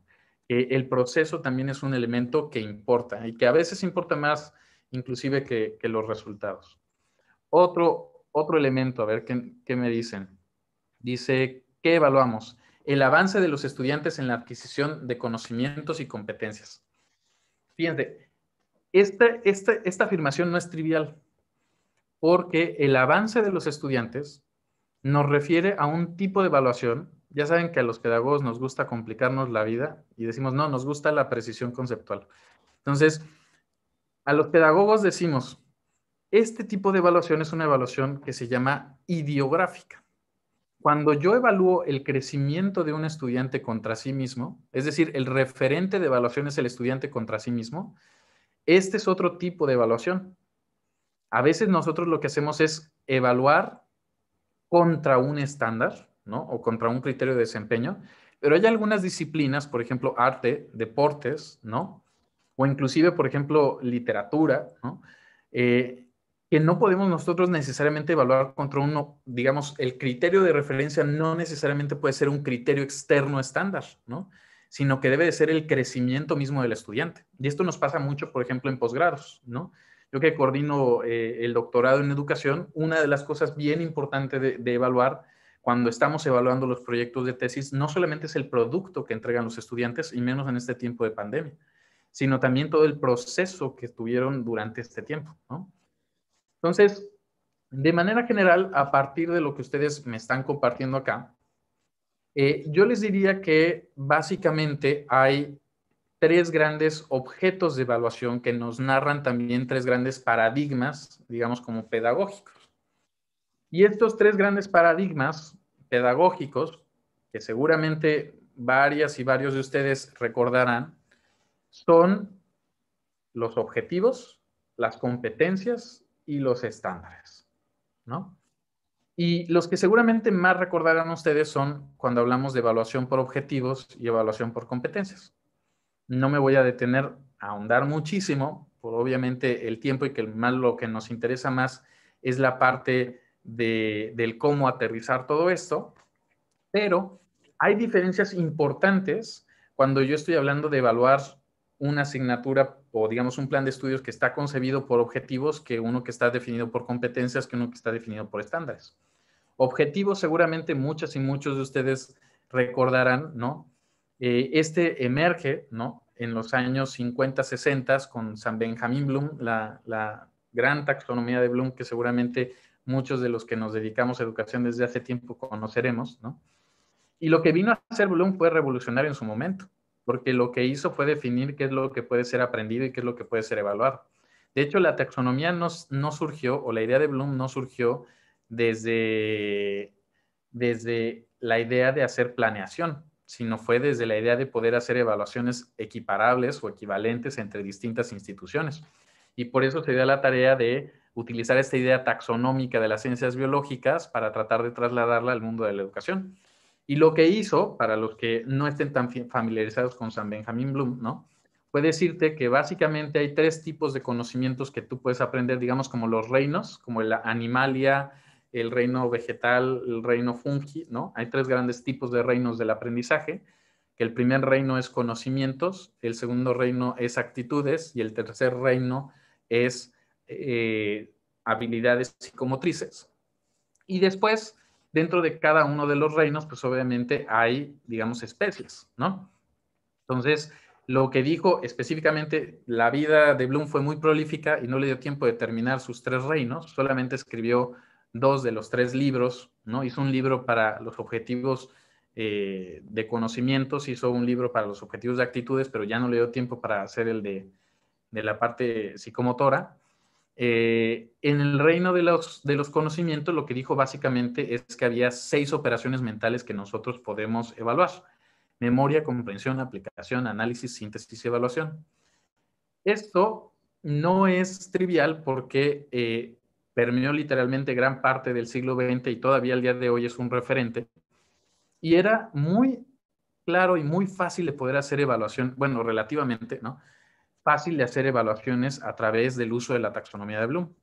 Eh, el proceso también es un elemento que importa y que a veces importa más inclusive que, los resultados. Otro, otro elemento, a ver ¿qué, me dicen. Dice, ¿qué evaluamos? El avance de los estudiantes en la adquisición de conocimientos y competencias. Fíjense, esta, esta afirmación no es trivial porque el avance de los estudiantes nos refiere a un tipo de evaluación ya saben que a los pedagogos nos gusta complicarnos la vida y decimos, no, nos gusta la precisión conceptual. Entonces, a los pedagogos decimos, este tipo de evaluación es una evaluación que se llama ideográfica. Cuando yo evalúo el crecimiento de un estudiante contra sí mismo, es decir, el referente de evaluación es el estudiante contra sí mismo, este es otro tipo de evaluación. A veces nosotros lo que hacemos es evaluar contra un estándar, o contra un criterio de desempeño. Pero hay algunas disciplinas, por ejemplo, arte, deportes, ¿no? O inclusive, por ejemplo, literatura, eh, que no podemos nosotros necesariamente evaluar contra uno, digamos, el criterio de referencia no necesariamente puede ser un criterio externo estándar, Sino que debe de ser el crecimiento mismo del estudiante. Y esto nos pasa mucho, por ejemplo, en posgrados, ¿no? Yo que coordino eh, el doctorado en educación, una de las cosas bien importantes de evaluar cuando estamos evaluando los proyectos de tesis, no solamente es el producto que entregan los estudiantes, y menos en este tiempo de pandemia, sino también todo el proceso que tuvieron durante este tiempo. Entonces, de manera general, a partir de lo que ustedes me están compartiendo acá, eh, yo les diría que básicamente hay tres grandes objetos de evaluación que nos narran también tres grandes paradigmas, digamos, como pedagógicos. Y estos tres grandes paradigmas pedagógicos, que seguramente varias y varios de ustedes recordarán, son los objetivos, las competencias y los estándares, ¿no? Y los que seguramente más recordarán ustedes son cuando hablamos de evaluación por objetivos y evaluación por competencias. No me voy a detener a ahondar muchísimo, por obviamente el tiempo y que más lo que nos interesa más es la parte del cómo aterrizar todo esto, pero hay diferencias importantes cuando yo estoy hablando de evaluar una asignatura o digamos un plan de estudios que está concebido por objetivos que uno que está definido por competencias que uno que está definido por estándares. Objetivos seguramente muchas y muchos de ustedes recordarán, ¿no? Eh, este emerge, ¿no? En los años 50, 60 con San Benjamín Bloom, la, la gran taxonomía de Bloom que seguramente muchos de los que nos dedicamos a educación desde hace tiempo conoceremos, ¿no? Y lo que vino a hacer Bloom fue revolucionario en su momento, porque lo que hizo fue definir qué es lo que puede ser aprendido y qué es lo que puede ser evaluado. De hecho, la taxonomía no, surgió, o la idea de Bloom no surgió desde, desde la idea de hacer planeación, sino fue desde la idea de poder hacer evaluaciones equiparables o equivalentes entre distintas instituciones. Y por eso se dio la tarea de utilizar esta idea taxonómica de las ciencias biológicas para tratar de trasladarla al mundo de la educación. Y lo que hizo, para los que no estén tan familiarizados con San Benjamín Bloom, ¿no? Puede decirte que básicamente hay tres tipos de conocimientos que tú puedes aprender, digamos, como los reinos, como la animalia, el reino vegetal, el reino fungi, ¿no? Hay tres grandes tipos de reinos del aprendizaje, que el primer reino es conocimientos, el segundo reino es actitudes y el tercer reino es eh, habilidades psicomotrices. Y después, dentro de cada uno de los reinos, pues obviamente hay, digamos, especies, ¿no? Entonces, lo que dijo específicamente, la vida de Bloom fue muy prolífica y no le dio tiempo de terminar sus tres reinos, solamente escribió dos de los tres libros, ¿no? Hizo un libro para los objetivos eh, de conocimientos, hizo un libro para los objetivos de actitudes, pero ya no le dio tiempo para hacer el de, de la parte psicomotora. Eh, en el reino de los, conocimientos, lo que dijo básicamente es que había seis operaciones mentales que nosotros podemos evaluar. Memoria, comprensión, aplicación, análisis, síntesis y evaluación. Esto no es trivial porque eh, permeó literalmente gran parte del siglo XX y todavía al día de hoy es un referente. Y era muy claro y muy fácil de poder hacer evaluación, bueno, relativamente, ¿no? fácil de hacer evaluaciones a través del uso de la taxonomía de Bloom.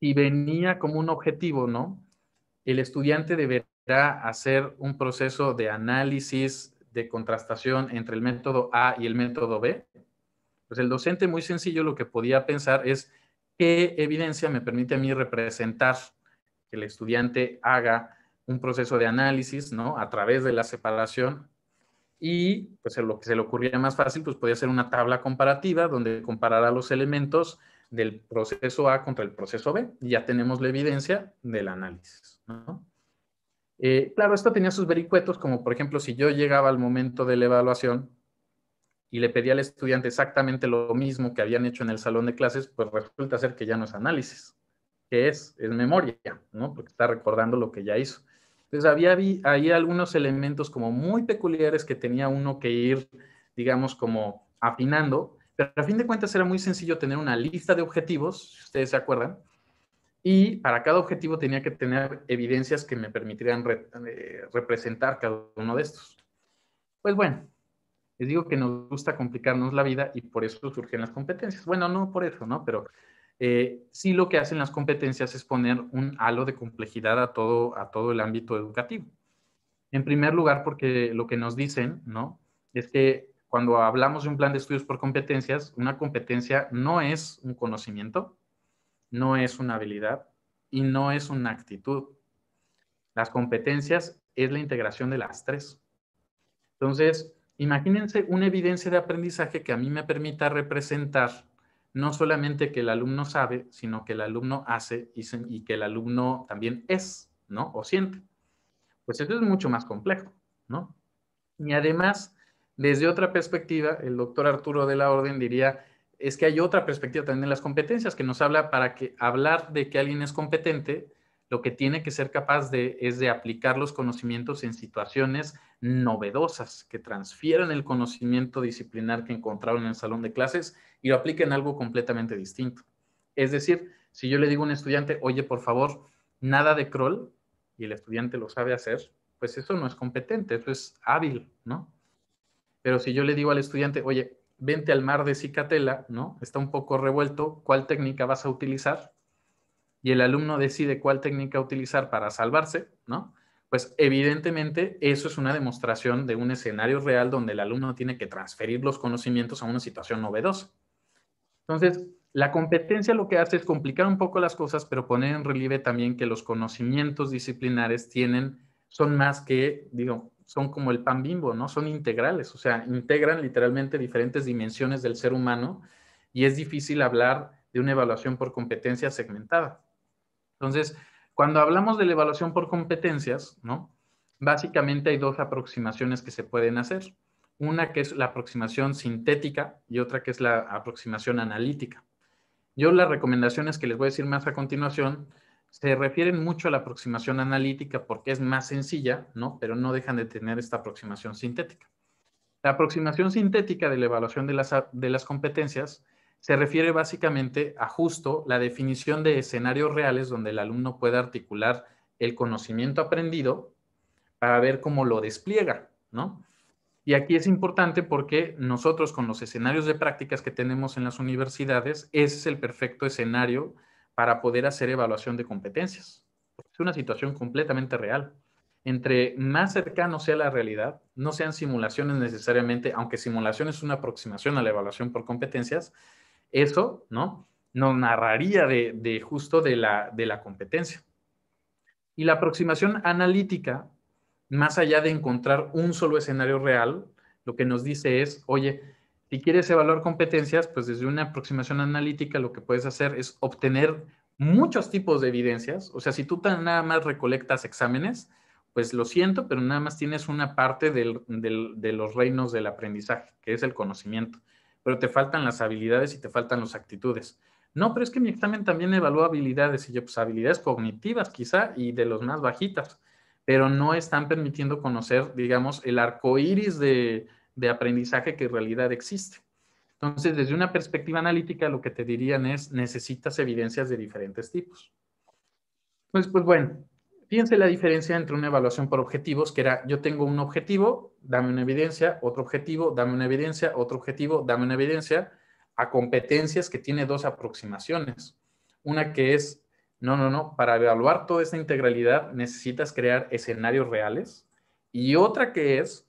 Y venía como un objetivo, ¿no? El estudiante deberá hacer un proceso de análisis, de contrastación entre el método A y el método B. Pues el docente muy sencillo lo que podía pensar es qué evidencia me permite a mí representar que el estudiante haga un proceso de análisis, ¿no? A través de la separación y pues lo que se le ocurría más fácil pues podía ser una tabla comparativa donde comparara los elementos del proceso A contra el proceso B. Y ya tenemos la evidencia del análisis. Eh, claro, esto tenía sus vericuetos, como por ejemplo si yo llegaba al momento de la evaluación y le pedía al estudiante exactamente lo mismo que habían hecho en el salón de clases, pues resulta ser que ya no es análisis, que es, es memoria, ¿no? Porque está recordando lo que ya hizo. Entonces había ahí algunos elementos como muy peculiares que tenía uno que ir, digamos, como afinando, pero a fin de cuentas era muy sencillo tener una lista de objetivos, si ustedes se acuerdan, y para cada objetivo tenía que tener evidencias que me permitieran eh, representar cada uno de estos. Pues bueno, les digo que nos gusta complicarnos la vida y por eso surgen las competencias. Bueno, no por eso, ¿no? Pero eh, sí lo que hacen las competencias es poner un halo de complejidad a todo, a todo el ámbito educativo. En primer lugar, porque lo que nos dicen, ¿no? Es que cuando hablamos de un plan de estudios por competencias, una competencia no es un conocimiento, no es una habilidad y no es una actitud. Las competencias es la integración de las tres. Entonces, imagínense una evidencia de aprendizaje que a mí me permita representar no solamente que el alumno sabe, sino que el alumno hace y, y que el alumno también es, ¿no? O siente. Pues eso es mucho más complejo, ¿no? Y además, desde otra perspectiva, el doctor Arturo de la Orden diría, es que hay otra perspectiva también en las competencias que nos habla para que hablar de que alguien es competente lo que tiene que ser capaz de es de aplicar los conocimientos en situaciones novedosas que transfieran el conocimiento disciplinar que encontraron en el salón de clases y lo apliquen en algo completamente distinto. Es decir, si yo le digo a un estudiante, oye, por favor, nada de crawl, y el estudiante lo sabe hacer, pues eso no es competente, eso es hábil, ¿no? Pero si yo le digo al estudiante, oye, vente al mar de Cicatela, ¿no? Está un poco revuelto, ¿cuál técnica vas a utilizar? y el alumno decide cuál técnica utilizar para salvarse, ¿no? Pues evidentemente eso es una demostración de un escenario real donde el alumno tiene que transferir los conocimientos a una situación novedosa. Entonces, la competencia lo que hace es complicar un poco las cosas, pero poner en relieve también que los conocimientos disciplinares tienen, son más que, digo, son como el pan bimbo, ¿no? Son integrales, o sea, integran literalmente diferentes dimensiones del ser humano y es difícil hablar de una evaluación por competencia segmentada. Entonces, cuando hablamos de la evaluación por competencias, ¿no? Básicamente hay dos aproximaciones que se pueden hacer. Una que es la aproximación sintética y otra que es la aproximación analítica. Yo las recomendaciones que les voy a decir más a continuación se refieren mucho a la aproximación analítica porque es más sencilla, ¿no? Pero no dejan de tener esta aproximación sintética. La aproximación sintética de la evaluación de las, de las competencias se refiere básicamente a justo la definición de escenarios reales donde el alumno pueda articular el conocimiento aprendido para ver cómo lo despliega, ¿no? Y aquí es importante porque nosotros con los escenarios de prácticas que tenemos en las universidades, ese es el perfecto escenario para poder hacer evaluación de competencias. Es una situación completamente real. Entre más cercano sea la realidad, no sean simulaciones necesariamente, aunque simulación es una aproximación a la evaluación por competencias, eso, ¿no? Nos narraría de, justo de la, competencia. Y la aproximación analítica, más allá de encontrar un solo escenario real, lo que nos dice es, oye, si quieres evaluar competencias, pues desde una aproximación analítica lo que puedes hacer es obtener muchos tipos de evidencias. O sea, si tú tan nada más recolectas exámenes, pues lo siento, pero nada más tienes una parte de los reinos del aprendizaje, que es el conocimiento pero te faltan las habilidades y te faltan las actitudes. No, pero es que mi examen también evalúa habilidades y yo, pues habilidades cognitivas quizá y de los más bajitas, pero no están permitiendo conocer, digamos, el arco iris de, aprendizaje que en realidad existe. Entonces, desde una perspectiva analítica, lo que te dirían es, necesitas evidencias de diferentes tipos. Pues, pues bueno, Fíjense la diferencia entre una evaluación por objetivos, que era yo tengo un objetivo, dame una evidencia, otro objetivo, dame una evidencia, otro objetivo, dame una evidencia, a competencias que tiene dos aproximaciones. Una que es, no, no, no, para evaluar toda esta integralidad necesitas crear escenarios reales. Y otra que es,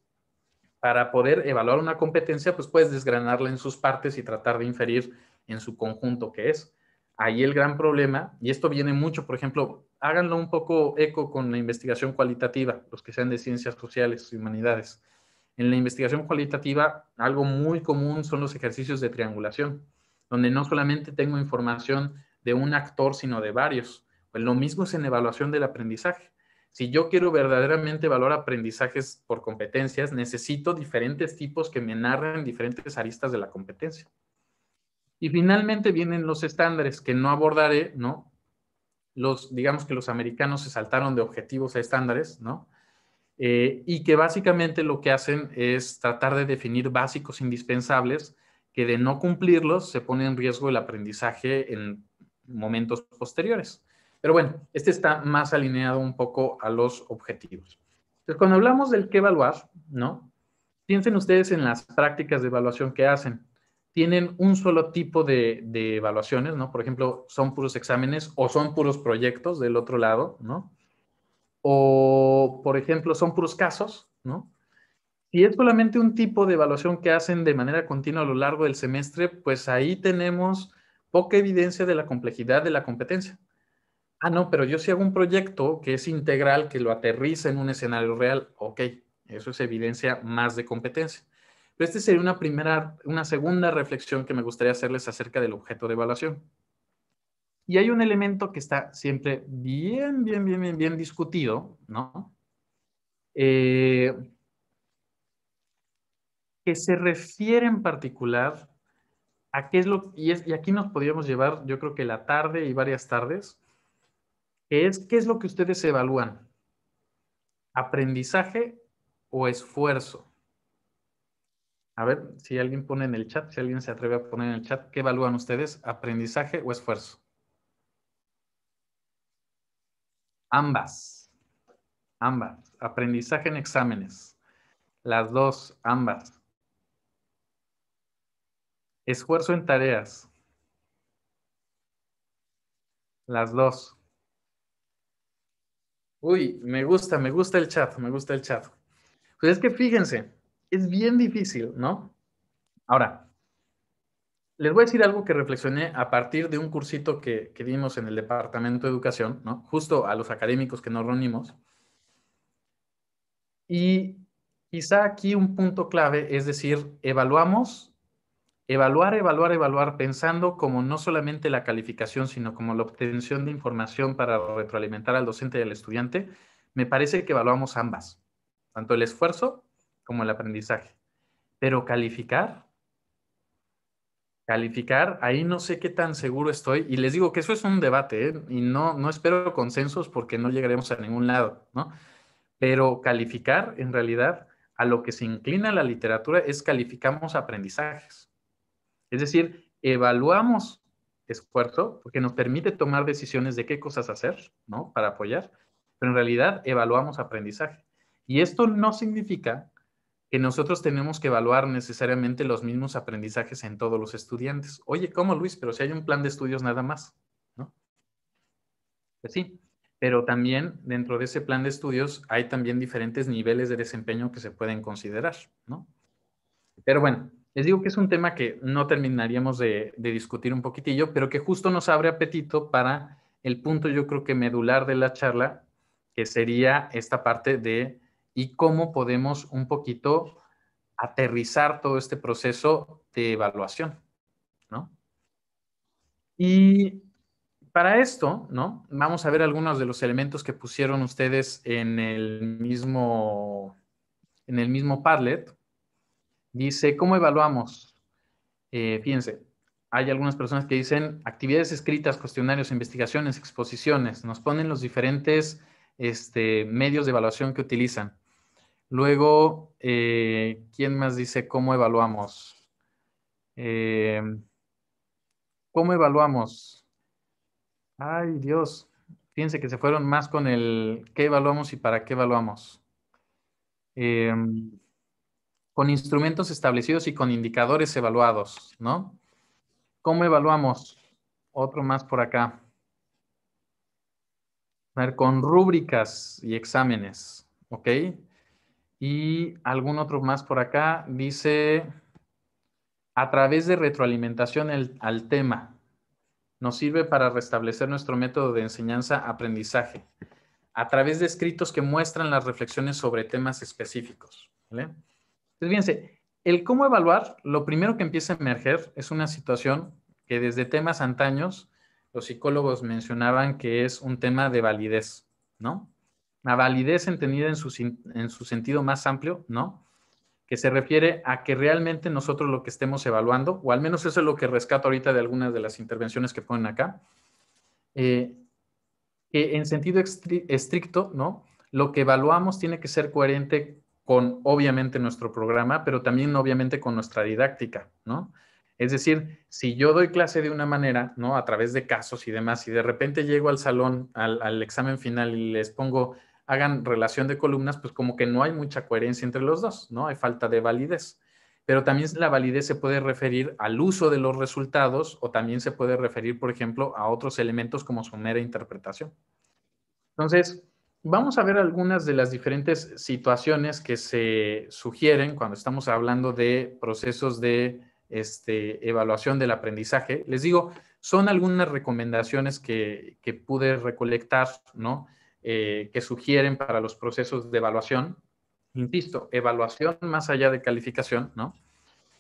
para poder evaluar una competencia, pues puedes desgranarla en sus partes y tratar de inferir en su conjunto que es. Ahí el gran problema, y esto viene mucho, por ejemplo, háganlo un poco eco con la investigación cualitativa, los que sean de ciencias sociales y humanidades. En la investigación cualitativa, algo muy común son los ejercicios de triangulación, donde no solamente tengo información de un actor, sino de varios. Pues lo mismo es en evaluación del aprendizaje. Si yo quiero verdaderamente valorar aprendizajes por competencias, necesito diferentes tipos que me narren diferentes aristas de la competencia. Y finalmente vienen los estándares que no abordaré, ¿no? digamos que los americanos se saltaron de objetivos a estándares, ¿no? Eh, y que básicamente lo que hacen es tratar de definir básicos indispensables que de no cumplirlos se pone en riesgo el aprendizaje en momentos posteriores. Pero bueno, este está más alineado un poco a los objetivos. Entonces, cuando hablamos del qué evaluar, ¿no? Piensen ustedes en las prácticas de evaluación que hacen tienen un solo tipo de, evaluaciones, ¿no? Por ejemplo, son puros exámenes o son puros proyectos del otro lado, ¿no? O, por ejemplo, son puros casos, ¿no? Si es solamente un tipo de evaluación que hacen de manera continua a lo largo del semestre, pues ahí tenemos poca evidencia de la complejidad de la competencia. Ah, no, pero yo si hago un proyecto que es integral, que lo aterriza en un escenario real, ok, eso es evidencia más de competencia. Pero esta sería una primera, una segunda reflexión que me gustaría hacerles acerca del objeto de evaluación. Y hay un elemento que está siempre bien, bien, bien, bien, bien discutido, ¿no? Eh, que se refiere en particular a qué es lo, y, es, y aquí nos podríamos llevar, yo creo que la tarde y varias tardes, que es qué es lo que ustedes evalúan, aprendizaje o esfuerzo. A ver si alguien pone en el chat, si alguien se atreve a poner en el chat, ¿qué evalúan ustedes? ¿Aprendizaje o esfuerzo? Ambas. Ambas. Aprendizaje en exámenes. Las dos, ambas. Esfuerzo en tareas. Las dos. Uy, me gusta, me gusta el chat, me gusta el chat. Pues es que fíjense, es bien difícil, ¿no? Ahora, les voy a decir algo que reflexioné a partir de un cursito que, que dimos en el Departamento de Educación, ¿no? Justo a los académicos que nos reunimos. Y quizá aquí un punto clave es decir, evaluamos, evaluar, evaluar, evaluar, pensando como no solamente la calificación, sino como la obtención de información para retroalimentar al docente y al estudiante, me parece que evaluamos ambas, tanto el esfuerzo como el aprendizaje. Pero calificar, calificar, ahí no sé qué tan seguro estoy. Y les digo que eso es un debate ¿eh? y no, no espero consensos porque no llegaremos a ningún lado, ¿no? Pero calificar, en realidad, a lo que se inclina la literatura es calificamos aprendizajes. Es decir, evaluamos esfuerzo porque nos permite tomar decisiones de qué cosas hacer, ¿no? Para apoyar, pero en realidad evaluamos aprendizaje. Y esto no significa que nosotros tenemos que evaluar necesariamente los mismos aprendizajes en todos los estudiantes. Oye, ¿cómo Luis? Pero si hay un plan de estudios nada más, ¿no? Pues sí, pero también dentro de ese plan de estudios hay también diferentes niveles de desempeño que se pueden considerar, ¿no? Pero bueno, les digo que es un tema que no terminaríamos de, de discutir un poquitillo, pero que justo nos abre apetito para el punto, yo creo que medular de la charla, que sería esta parte de y cómo podemos un poquito aterrizar todo este proceso de evaluación, Y para esto, ¿no? Vamos a ver algunos de los elementos que pusieron ustedes en el mismo, en el mismo Padlet. Dice, ¿cómo evaluamos? Eh, fíjense, hay algunas personas que dicen actividades escritas, cuestionarios, investigaciones, exposiciones. Nos ponen los diferentes este, medios de evaluación que utilizan. Luego, eh, ¿quién más dice cómo evaluamos? Eh, ¿Cómo evaluamos? Ay, Dios. Fíjense que se fueron más con el qué evaluamos y para qué evaluamos. Eh, con instrumentos establecidos y con indicadores evaluados, ¿no? ¿Cómo evaluamos? Otro más por acá. A ver, con rúbricas y exámenes, ¿ok? Y algún otro más por acá dice, a través de retroalimentación al tema, nos sirve para restablecer nuestro método de enseñanza-aprendizaje, a través de escritos que muestran las reflexiones sobre temas específicos. Entonces, fíjense, el cómo evaluar, lo primero que empieza a emerger es una situación que desde temas antaños los psicólogos mencionaban que es un tema de validez, ¿no? validez entendida en su, en su sentido más amplio, ¿no? que se refiere a que realmente nosotros lo que estemos evaluando, o al menos eso es lo que rescato ahorita de algunas de las intervenciones que ponen acá, eh, que en sentido estricto, ¿no? Lo que evaluamos tiene que ser coherente con, obviamente, nuestro programa, pero también, obviamente, con nuestra didáctica, ¿no? Es decir, si yo doy clase de una manera, ¿no? A través de casos y demás, y de repente llego al salón, al examen final y les pongo hagan relación de columnas, pues como que no hay mucha coherencia entre los dos, ¿no? Hay falta de validez. Pero también la validez se puede referir al uso de los resultados o también se puede referir, por ejemplo, a otros elementos como su mera interpretación. Entonces, vamos a ver algunas de las diferentes situaciones que se sugieren cuando estamos hablando de procesos de este, evaluación del aprendizaje. Les digo, son algunas recomendaciones que, que pude recolectar, ¿no? Eh, que sugieren para los procesos de evaluación. Insisto, evaluación más allá de calificación, ¿no?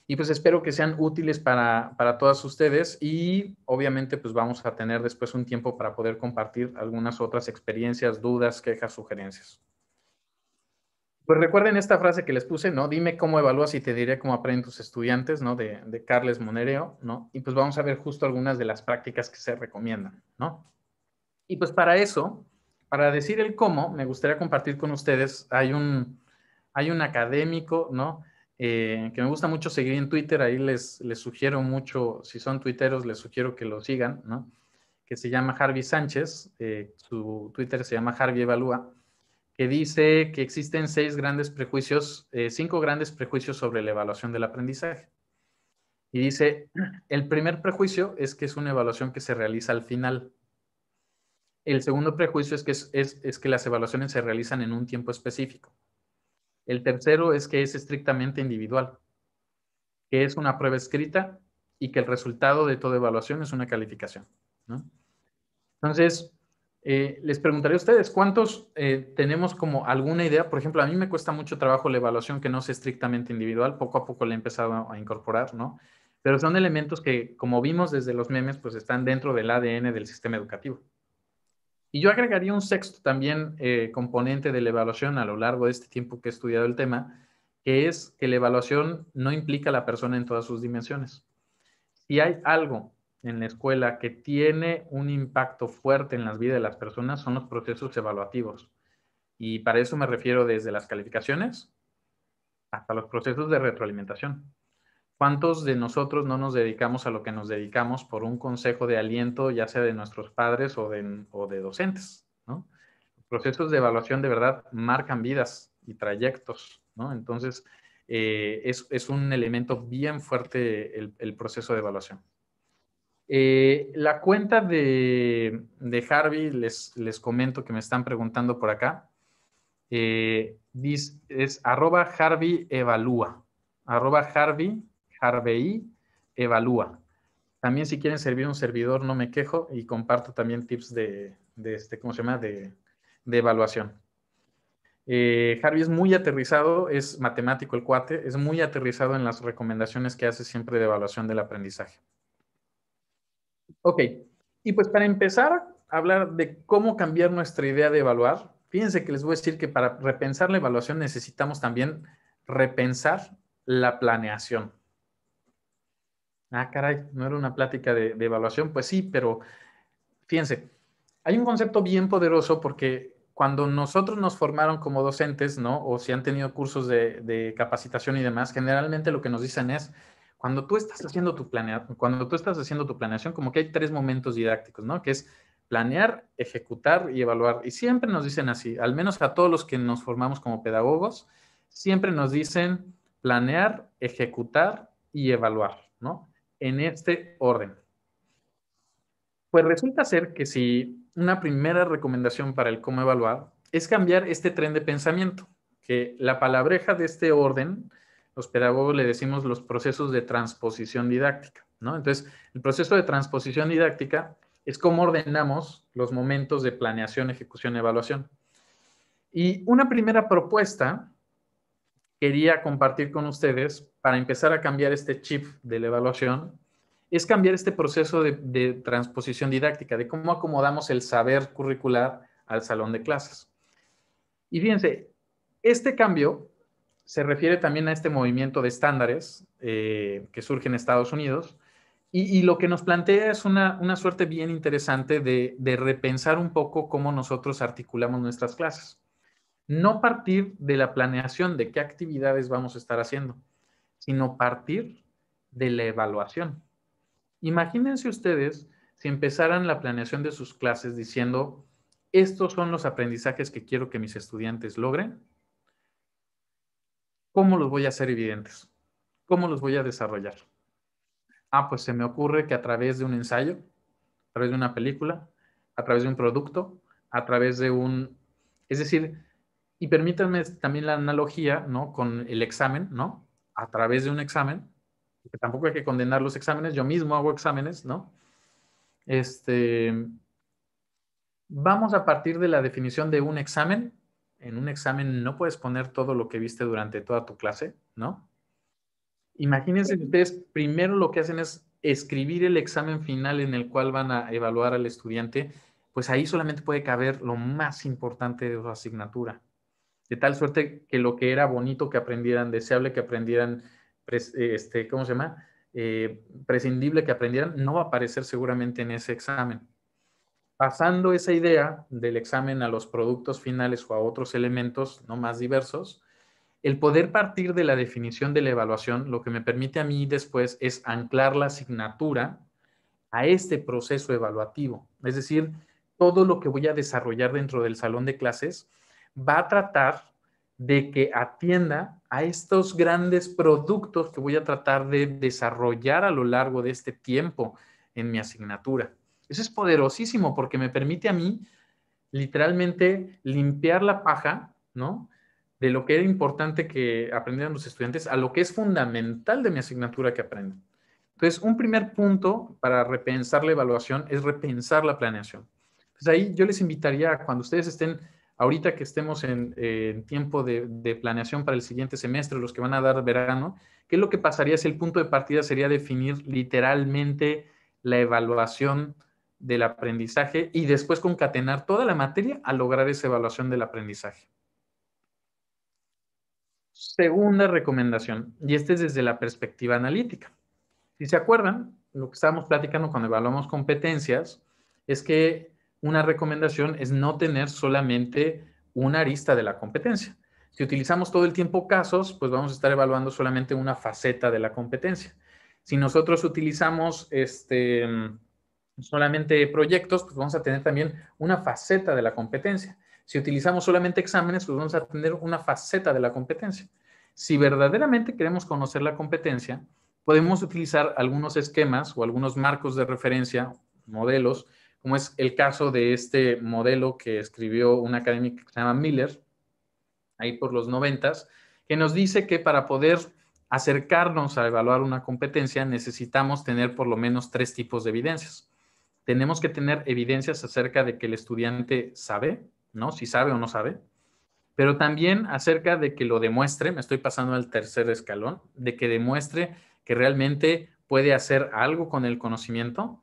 Y pues espero que sean útiles para, todas ustedes y obviamente pues vamos a tener después un tiempo para poder compartir algunas otras experiencias, dudas, quejas, sugerencias. Pues recuerden esta frase que les puse, ¿no? Dime cómo evalúas y te diré cómo aprenden tus estudiantes, ¿no? De, de Carles Monereo, ¿no? Y pues vamos a ver justo algunas de las prácticas que se recomiendan, ¿no? Y pues para eso, para decir el cómo, me gustaría compartir con ustedes, hay un, hay un académico, ¿no? Eh, que me gusta mucho seguir en Twitter, ahí les, les sugiero mucho, si son tuiteros, les sugiero que lo sigan, ¿no? Que se llama Harvey Sánchez, eh, su Twitter se llama Harvey Evalúa, que dice que existen seis grandes prejuicios, eh, cinco grandes prejuicios sobre la evaluación del aprendizaje. Y dice, el primer prejuicio es que es una evaluación que se realiza al final. El segundo prejuicio es que, es, que las evaluaciones se realizan en un tiempo específico. El tercero es que es estrictamente individual, que es una prueba escrita y que el resultado de toda evaluación es una calificación. Entonces, eh, les preguntaré a ustedes, ¿cuántos eh, tenemos como alguna idea? Por ejemplo, a mí me cuesta mucho trabajo la evaluación que no es estrictamente individual, poco a poco la he empezado a incorporar, Pero son elementos que, como vimos desde los memes, pues están dentro del ADN del sistema educativo. Y yo agregaría un sexto también eh, componente de la evaluación a lo largo de este tiempo que he estudiado el tema, que es que la evaluación no implica a la persona en todas sus dimensiones. Si hay algo en la escuela que tiene un impacto fuerte en las vidas de las personas, son los procesos evaluativos. Y para eso me refiero desde las calificaciones hasta los procesos de retroalimentación. ¿Cuántos de nosotros no nos dedicamos a lo que nos dedicamos por un consejo de aliento, ya sea de nuestros padres o de, docentes? procesos de evaluación de verdad marcan vidas y trayectos, Entonces, eh, es, un elemento bien fuerte el, proceso de evaluación. Eh, la cuenta de, Harvey, les, les, comento que me están preguntando por acá, es, eh, es arroba Harvey evalúa, arroba Harvey Harvey Evalúa. También si quieren servir un servidor, no me quejo y comparto también tips de, este, ¿cómo se llama? De, evaluación. Eh, Harvey es muy aterrizado, es matemático el cuate, es muy aterrizado en las recomendaciones que hace siempre de evaluación del aprendizaje. Ok, y pues para empezar a hablar de cómo cambiar nuestra idea de evaluar, fíjense que les voy a decir que para repensar la evaluación necesitamos también repensar la planeación. Ah, caray, no era una plática de, evaluación. Pues sí, pero fíjense, hay un concepto bien poderoso porque cuando nosotros nos formaron como docentes, ¿no? O si han tenido cursos de, capacitación y demás, generalmente lo que nos dicen es, cuando tú estás haciendo tu planeación, cuando tú estás haciendo tu planeación, como que hay tres momentos didácticos, ¿no? Que es planear, ejecutar y evaluar. Y siempre nos dicen así, al menos a todos los que nos formamos como pedagogos, siempre nos dicen planear, ejecutar y evaluar, ¿no? en este orden. Pues resulta ser que si una primera recomendación para el cómo evaluar es cambiar este tren de pensamiento, que la palabreja de este orden, los pedagogos le decimos los procesos de transposición didáctica, ¿no? Entonces, el proceso de transposición didáctica es cómo ordenamos los momentos de planeación, ejecución, evaluación. Y una primera propuesta quería compartir con ustedes para empezar a cambiar este chip de la evaluación es cambiar este proceso de, transposición didáctica, de cómo acomodamos el saber curricular al salón de clases. Y fíjense, este cambio se refiere también a este movimiento de estándares eh, que surge en Estados Unidos. Y, lo que nos plantea es una, suerte bien interesante de, de, repensar un poco cómo nosotros articulamos nuestras clases no partir de la planeación de qué actividades vamos a estar haciendo, sino partir de la evaluación. Imagínense ustedes si empezaran la planeación de sus clases diciendo, estos son los aprendizajes que quiero que mis estudiantes logren, ¿cómo los voy a hacer evidentes? ¿Cómo los voy a desarrollar? Ah, pues se me ocurre que a través de un ensayo, a través de una película, a través de un producto, a través de un... Es decir, y permítanme también la analogía, ¿no? Con el examen, ¿no? A través de un examen, que tampoco hay que condenar los exámenes, yo mismo hago exámenes, ¿no? Este, vamos a partir de la definición de un examen. En un examen no puedes poner todo lo que viste durante toda tu clase, ¿no? Imagínense ustedes, primero lo que hacen es escribir el examen final en el cual van a evaluar al estudiante, pues ahí solamente puede caber lo más importante de su asignatura de tal suerte que lo que era bonito que aprendieran, deseable que aprendieran, eh, este, ¿cómo se llama? Eh, prescindible que aprendieran, no va a aparecer seguramente en ese examen. Pasando esa idea del examen a los productos finales o a otros elementos no más diversos, el poder partir de la definición de la evaluación, lo que me permite a mí después es anclar la asignatura a este proceso evaluativo. Es decir, todo lo que voy a desarrollar dentro del salón de clases va a tratar de que atienda a estos grandes productos que voy a tratar de desarrollar a lo largo de este tiempo en mi asignatura. Eso es poderosísimo porque me permite a mí literalmente limpiar la paja, ¿no? De lo que era importante que aprendieran los estudiantes a lo que es fundamental de mi asignatura que aprendan. Entonces, un primer punto para repensar la evaluación es repensar la planeación. Entonces, pues ahí yo les invitaría, cuando ustedes estén ahorita que estemos en, tiempo de, planeación para el siguiente semestre, los que van a dar verano, ¿qué es lo que pasaría si el punto de partida sería definir literalmente la evaluación del aprendizaje y después concatenar toda la materia a lograr esa evaluación del aprendizaje? Segunda recomendación, y este es desde la perspectiva analítica. Si se acuerdan, lo que estábamos platicando cuando evaluamos competencias es que una recomendación es no tener solamente una arista de la competencia. Si utilizamos todo el tiempo casos, pues vamos a estar evaluando solamente una faceta de la competencia. Si nosotros utilizamos este, solamente proyectos, pues vamos a tener también una faceta de la competencia. Si utilizamos solamente exámenes, pues vamos a tener una faceta de la competencia. Si verdaderamente queremos conocer la competencia, podemos utilizar algunos esquemas o algunos marcos de referencia, modelos, como es el caso de este modelo que escribió una académica que se llama Miller, ahí por los noventas, que nos dice que para poder acercarnos a evaluar una competencia necesitamos tener por lo menos tres tipos de evidencias. Tenemos que tener evidencias acerca de que el estudiante sabe, ¿no? Si sabe o no sabe, pero también acerca de que lo demuestre, me estoy pasando al tercer escalón, de que demuestre que realmente puede hacer algo con el conocimiento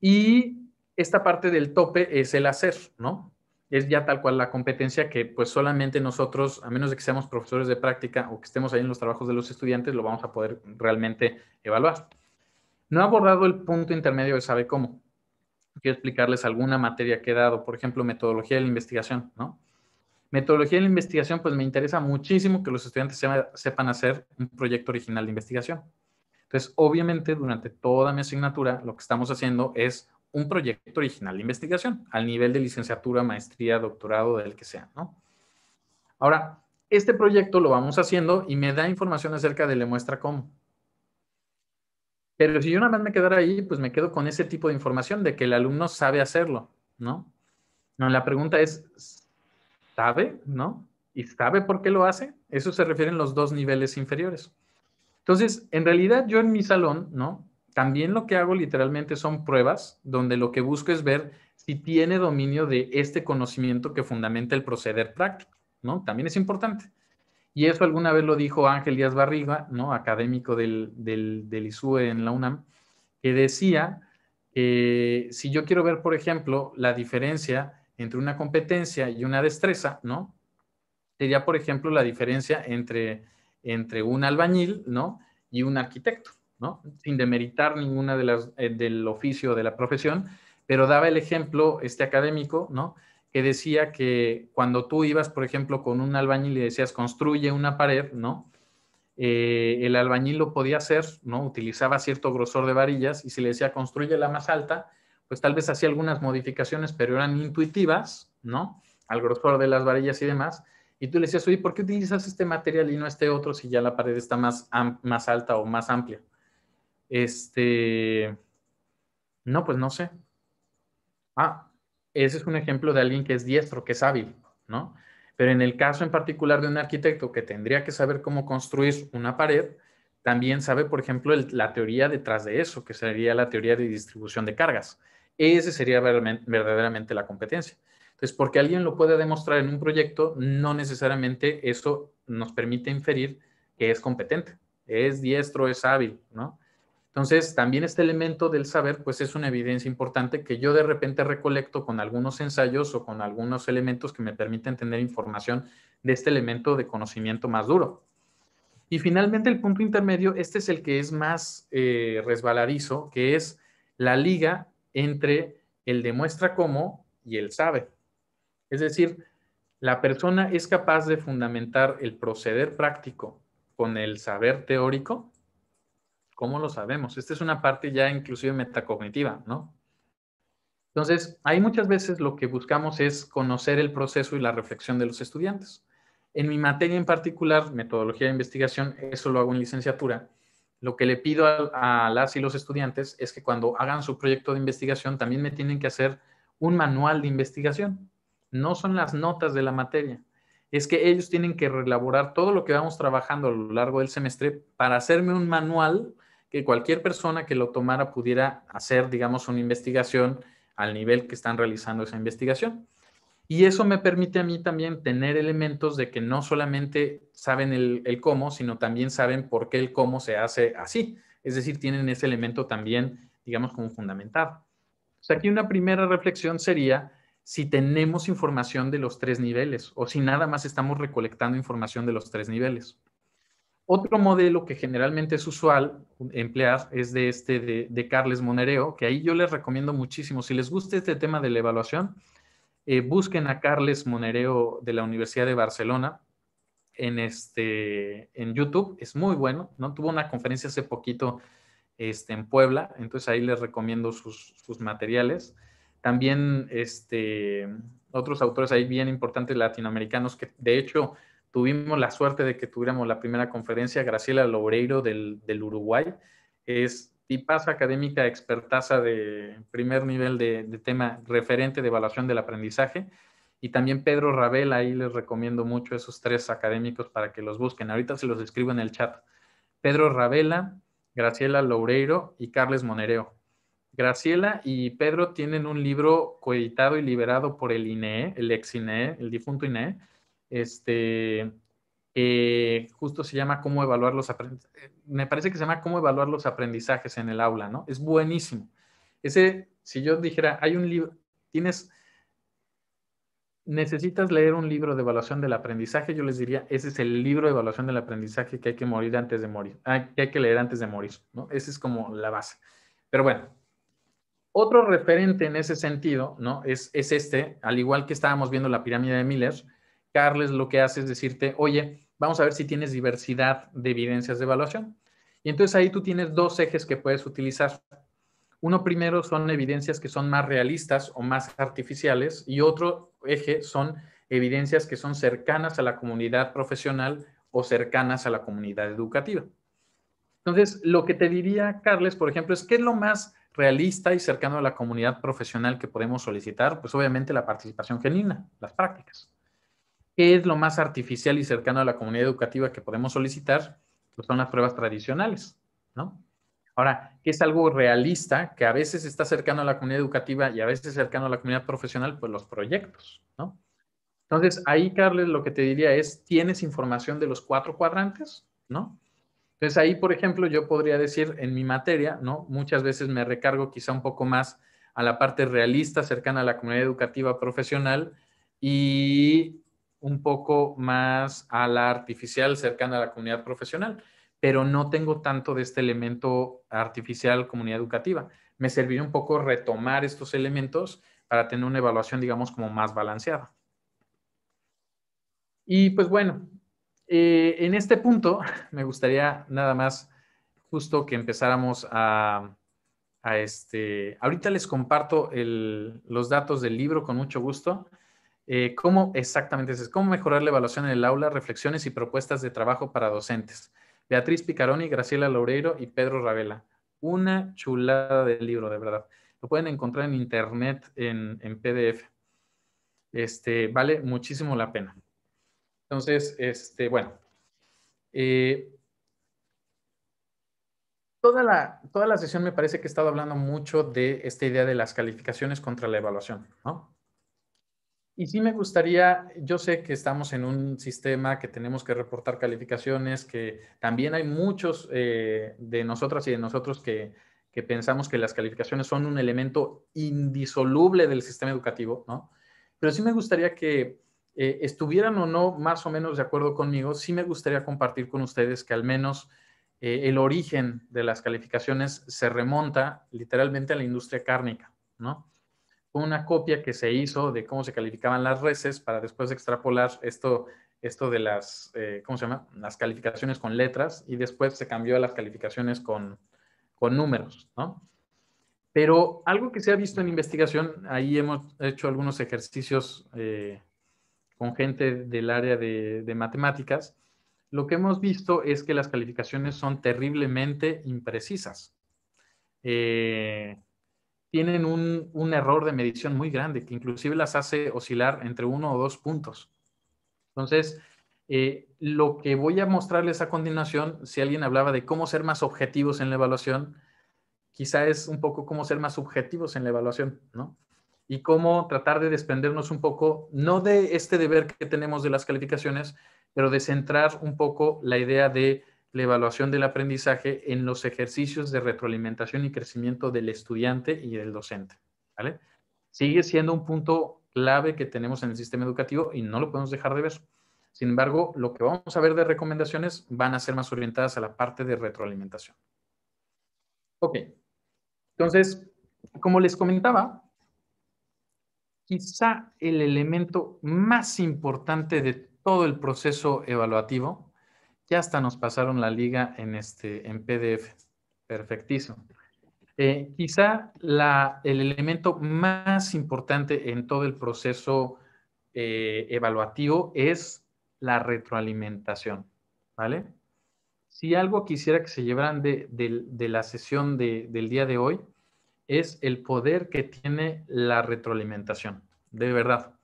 y esta parte del tope es el hacer, ¿no? Es ya tal cual la competencia que pues solamente nosotros, a menos de que seamos profesores de práctica o que estemos ahí en los trabajos de los estudiantes, lo vamos a poder realmente evaluar. No he abordado el punto intermedio de sabe cómo. Quiero explicarles alguna materia que he dado, por ejemplo, metodología de la investigación, ¿no? Metodología de la investigación, pues me interesa muchísimo que los estudiantes sepan hacer un proyecto original de investigación. Entonces, obviamente, durante toda mi asignatura, lo que estamos haciendo es un proyecto original de investigación, al nivel de licenciatura, maestría, doctorado, del que sea, ¿no? Ahora, este proyecto lo vamos haciendo y me da información acerca de le muestra cómo. Pero si yo nada más me quedara ahí, pues me quedo con ese tipo de información de que el alumno sabe hacerlo, ¿no? No, la pregunta es, ¿sabe? ¿No? ¿Y sabe por qué lo hace? Eso se refiere refieren los dos niveles inferiores. Entonces, en realidad yo en mi salón, ¿no? También lo que hago literalmente son pruebas donde lo que busco es ver si tiene dominio de este conocimiento que fundamenta el proceder práctico, ¿no? También es importante. Y eso alguna vez lo dijo Ángel Díaz Barriga, ¿no? académico del, del, ISUE en la UNAM, que decía que si yo quiero ver, por ejemplo, la diferencia entre una competencia y una destreza, ¿no? Sería, por ejemplo, la diferencia entre, entre un albañil, ¿no? Y un arquitecto, sin demeritar ninguna de las, eh, del oficio de la profesión, pero daba el ejemplo este académico, ¿no? Que decía que cuando tú ibas, por ejemplo, con un albañil y decías, construye una pared, ¿no? Eh, el albañil lo podía hacer, ¿no? Utilizaba cierto grosor de varillas y si le decía, construye la más alta, pues tal vez hacía algunas modificaciones, pero eran intuitivas, ¿no? Al grosor de las varillas y demás. Y tú le decías, oye, ¿por qué utilizas este material y no este otro si ya la pared está más, más alta o más amplia? Este, no, pues no sé. Ah, ese es un ejemplo de alguien que es diestro, que es hábil, ¿no? Pero en el caso en particular de un arquitecto que tendría que saber cómo construir una pared, también sabe, por ejemplo, la teoría detrás de eso, que sería la teoría de distribución de cargas. Ese sería verdaderamente la competencia. Entonces, porque alguien lo puede demostrar en un proyecto, no necesariamente eso nos permite inferir que es competente, es diestro, es hábil, ¿no? Entonces, también este elemento del saber, pues es una evidencia importante que yo de repente recolecto con algunos ensayos o con algunos elementos que me permiten tener información de este elemento de conocimiento más duro. Y finalmente el punto intermedio, este es el que es más eh, resbaladizo, que es la liga entre el demuestra cómo y el sabe. Es decir, la persona es capaz de fundamentar el proceder práctico con el saber teórico ¿Cómo lo sabemos? Esta es una parte ya inclusive metacognitiva, ¿no? Entonces, ahí muchas veces lo que buscamos es conocer el proceso y la reflexión de los estudiantes. En mi materia en particular, metodología de investigación, eso lo hago en licenciatura. Lo que le pido a, las y los estudiantes es que cuando hagan su proyecto de investigación también me tienen que hacer un manual de investigación. No son las notas de la materia, es que ellos tienen que relaborar todo lo que vamos trabajando a lo largo del semestre para hacerme un manual que cualquier persona que lo tomara pudiera hacer, digamos, una investigación al nivel que están realizando esa investigación. Y eso me permite a mí también tener elementos de que no solamente saben el, cómo, sino también saben por qué el cómo se hace así. Es decir, tienen ese elemento también, digamos, como fundamentado. sea, pues aquí una primera reflexión sería si tenemos información de los tres niveles o si nada más estamos recolectando información de los tres niveles. Otro modelo que generalmente es usual emplear es de este de, Carles Monereo, que ahí yo les recomiendo muchísimo. Si les gusta este tema de la evaluación, eh, busquen a Carles Monereo de la Universidad de Barcelona en, este, en YouTube. Es muy bueno, ¿no? Tuvo una conferencia hace poquito este, en Puebla, entonces ahí les recomiendo sus, sus materiales. También este, otros autores ahí bien importantes latinoamericanos que de hecho Tuvimos la suerte de que tuviéramos la primera conferencia, Graciela Lobreiro del, Uruguay, es tipaza académica, expertaza de primer nivel de, tema referente de evaluación del aprendizaje. Y también Pedro Rabel, ahí les recomiendo mucho esos tres académicos para que los busquen. Ahorita se los escribo en el chat. Pedro Ravela Graciela Loureiro y Carles Monereo. Graciela y Pedro tienen un libro coeditado y liberado por el INEE, el ex INE, el difunto INE este, justo se llama cómo evaluar los aprendizajes, eh, me parece que se llama cómo evaluar los aprendizajes en el aula, ¿no? Es buenísimo. Ese, si yo dijera, hay un libro, tienes, necesitas leer un libro de evaluación del aprendizaje, yo les diría, ese es el libro de evaluación del aprendizaje que hay que morir antes de morir, ah, que hay que leer antes de morir, ¿no? Esa es como la base. Pero bueno, otro referente en ese sentido, ¿no? Es, es este, al igual que estábamos viendo la pirámide de Miller, carles lo que hace es decirte, oye, vamos a ver si tienes diversidad de evidencias de evaluación. Y entonces ahí tú tienes dos ejes que puedes utilizar. Uno primero son evidencias que son más realistas o más artificiales y otro eje son evidencias que son cercanas a la comunidad profesional o cercanas a la comunidad educativa. Entonces, lo que te diría, Carles, por ejemplo, es qué es lo más realista y cercano a la comunidad profesional que podemos solicitar, pues obviamente la participación genuina, las prácticas. ¿Qué es lo más artificial y cercano a la comunidad educativa que podemos solicitar? Pues son las pruebas tradicionales, ¿no? Ahora, ¿qué es algo realista que a veces está cercano a la comunidad educativa y a veces cercano a la comunidad profesional? Pues los proyectos, ¿no? Entonces, ahí, Carles, lo que te diría es, ¿tienes información de los cuatro cuadrantes? ¿No? Entonces, ahí, por ejemplo, yo podría decir en mi materia, ¿no? Muchas veces me recargo quizá un poco más a la parte realista cercana a la comunidad educativa profesional y un poco más a la artificial cercana a la comunidad profesional, pero no tengo tanto de este elemento artificial comunidad educativa. Me serviría un poco retomar estos elementos para tener una evaluación, digamos, como más balanceada. Y pues bueno, eh, en este punto me gustaría nada más justo que empezáramos a, a este, ahorita les comparto los datos del libro con mucho gusto eh, ¿Cómo exactamente es? ¿Cómo mejorar la evaluación en el aula? Reflexiones y propuestas de trabajo para docentes. Beatriz Picaroni, Graciela Loureiro y Pedro Ravela. Una chulada de libro, de verdad. Lo pueden encontrar en internet, en, PDF. Este, vale muchísimo la pena. Entonces, este, bueno. Eh, toda, la, toda la sesión me parece que he estado hablando mucho de esta idea de las calificaciones contra la evaluación, ¿no? Y sí me gustaría, yo sé que estamos en un sistema que tenemos que reportar calificaciones, que también hay muchos eh, de nosotras y de nosotros que, pensamos que las calificaciones son un elemento indisoluble del sistema educativo, ¿no? Pero sí me gustaría que eh, estuvieran o no más o menos de acuerdo conmigo, sí me gustaría compartir con ustedes que al menos eh, el origen de las calificaciones se remonta literalmente a la industria cárnica, ¿no? una copia que se hizo de cómo se calificaban las reses para después extrapolar esto, esto de las, eh, Las calificaciones con letras y después se cambió a las calificaciones con, números, Pero algo que se ha visto en investigación, ahí hemos hecho algunos ejercicios eh, con gente del área de, matemáticas, lo que hemos visto es que las calificaciones son terriblemente imprecisas. Eh, tienen un, error de medición muy grande, que inclusive las hace oscilar entre uno o dos puntos. Entonces, eh, lo que voy a mostrarles a continuación, si alguien hablaba de cómo ser más objetivos en la evaluación, quizá es un poco cómo ser más subjetivos en la evaluación, ¿no? Y cómo tratar de desprendernos un poco, no de este deber que tenemos de las calificaciones, pero de centrar un poco la idea de la evaluación del aprendizaje en los ejercicios de retroalimentación y crecimiento del estudiante y del docente. ¿vale? Sigue siendo un punto clave que tenemos en el sistema educativo y no lo podemos dejar de ver. Sin embargo, lo que vamos a ver de recomendaciones van a ser más orientadas a la parte de retroalimentación. Ok, entonces, como les comentaba, quizá el elemento más importante de todo el proceso evaluativo ya hasta nos pasaron la liga en, este, PDF. Perfectísimo. Eh, quizá el elemento más importante en todo el proceso eh, evaluativo es la retroalimentación, ¿vale? Si algo quisiera que se llevaran de, la sesión del día de hoy, es el poder que tiene la retroalimentación, de verdad.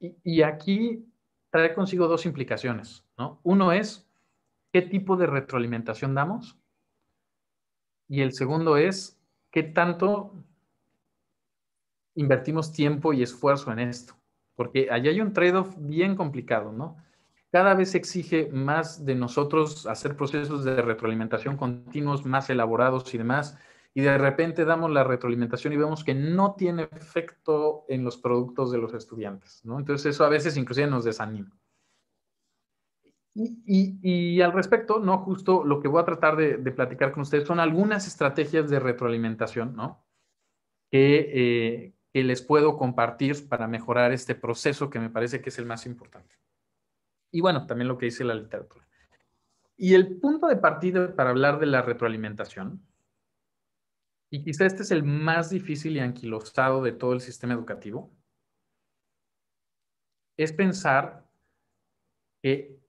Y, y aquí trae consigo dos implicaciones. Uno es qué tipo de retroalimentación damos y el segundo es qué tanto invertimos tiempo y esfuerzo en esto, porque allí hay un trade-off bien complicado, ¿no? Cada vez exige más de nosotros hacer procesos de retroalimentación continuos, más elaborados y demás, y de repente damos la retroalimentación y vemos que no tiene efecto en los productos de los estudiantes, ¿no? Entonces eso a veces inclusive nos desanima. Y, al respecto, ¿no? Justo lo que voy a tratar de, platicar con ustedes son algunas estrategias de retroalimentación, Que, eh, que les puedo compartir para mejorar este proceso que me parece que es el más importante. Y bueno, también lo que dice la literatura. Y el punto de partida para hablar de la retroalimentación, y quizá este es el más difícil y anquilosado de todo el sistema educativo, es pensar que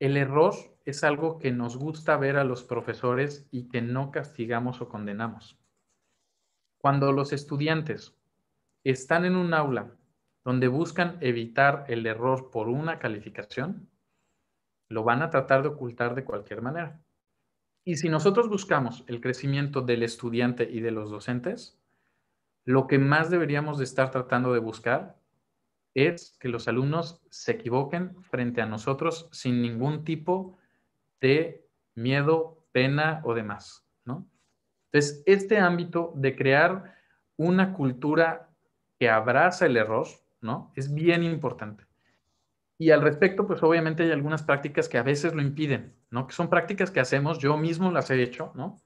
el error es algo que nos gusta ver a los profesores y que no castigamos o condenamos. Cuando los estudiantes están en un aula donde buscan evitar el error por una calificación, lo van a tratar de ocultar de cualquier manera. Y si nosotros buscamos el crecimiento del estudiante y de los docentes, lo que más deberíamos estar tratando de buscar es que los alumnos se equivoquen frente a nosotros sin ningún tipo de miedo, pena o demás, ¿no? Entonces, este ámbito de crear una cultura que abraza el error, ¿no? Es bien importante. Y al respecto, pues obviamente hay algunas prácticas que a veces lo impiden, ¿no? Que son prácticas que hacemos, yo mismo las he hecho, ¿no?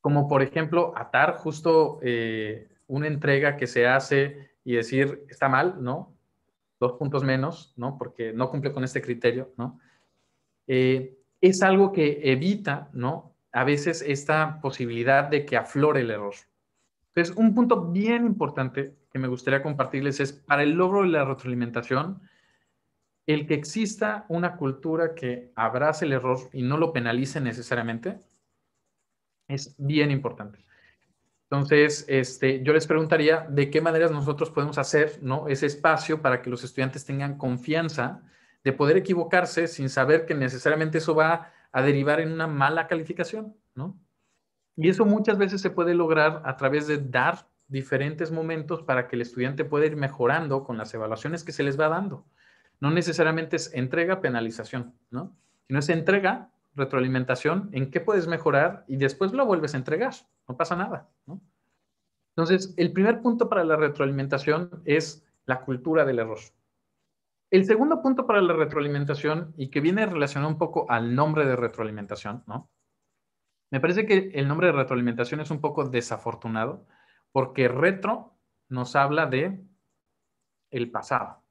Como por ejemplo, atar justo eh, una entrega que se hace y decir, está mal, ¿no? Dos puntos menos, ¿no? Porque no cumple con este criterio, ¿no? Eh, es algo que evita, ¿no? A veces esta posibilidad de que aflore el error. Entonces, un punto bien importante que me gustaría compartirles es para el logro de la retroalimentación, el que exista una cultura que abrace el error y no lo penalice necesariamente es bien importante. Entonces, este, yo les preguntaría de qué maneras nosotros podemos hacer ¿no? ese espacio para que los estudiantes tengan confianza de poder equivocarse sin saber que necesariamente eso va a derivar en una mala calificación, ¿no? Y eso muchas veces se puede lograr a través de dar diferentes momentos para que el estudiante pueda ir mejorando con las evaluaciones que se les va dando. No necesariamente es entrega, penalización, ¿no? Sino es entrega, retroalimentación, en qué puedes mejorar y después lo vuelves a entregar, no pasa nada. Entonces, el primer punto para la retroalimentación es la cultura del error. El segundo punto para la retroalimentación, y que viene relacionado un poco al nombre de retroalimentación, ¿no? Me parece que el nombre de retroalimentación es un poco desafortunado, porque retro nos habla de el pasado.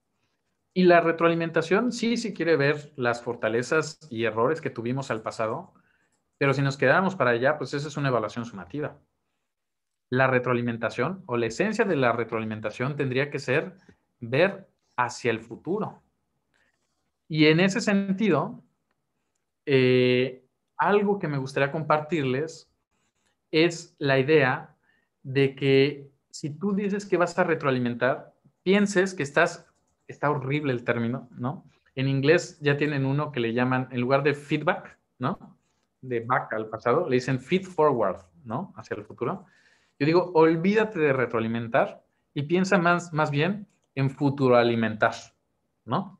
Y la retroalimentación sí, si quiere ver las fortalezas y errores que tuvimos al pasado, pero si nos quedamos para allá, pues esa es una evaluación sumativa. La retroalimentación o la esencia de la retroalimentación tendría que ser ver hacia el futuro. Y en ese sentido, eh, algo que me gustaría compartirles es la idea de que si tú dices que vas a retroalimentar, pienses que estás, está horrible el término, ¿no? En inglés ya tienen uno que le llaman, en lugar de feedback, ¿no? de back al pasado, le dicen feed forward, ¿no? Hacia el futuro. Yo digo, olvídate de retroalimentar y piensa más, más bien en futuroalimentar, ¿no?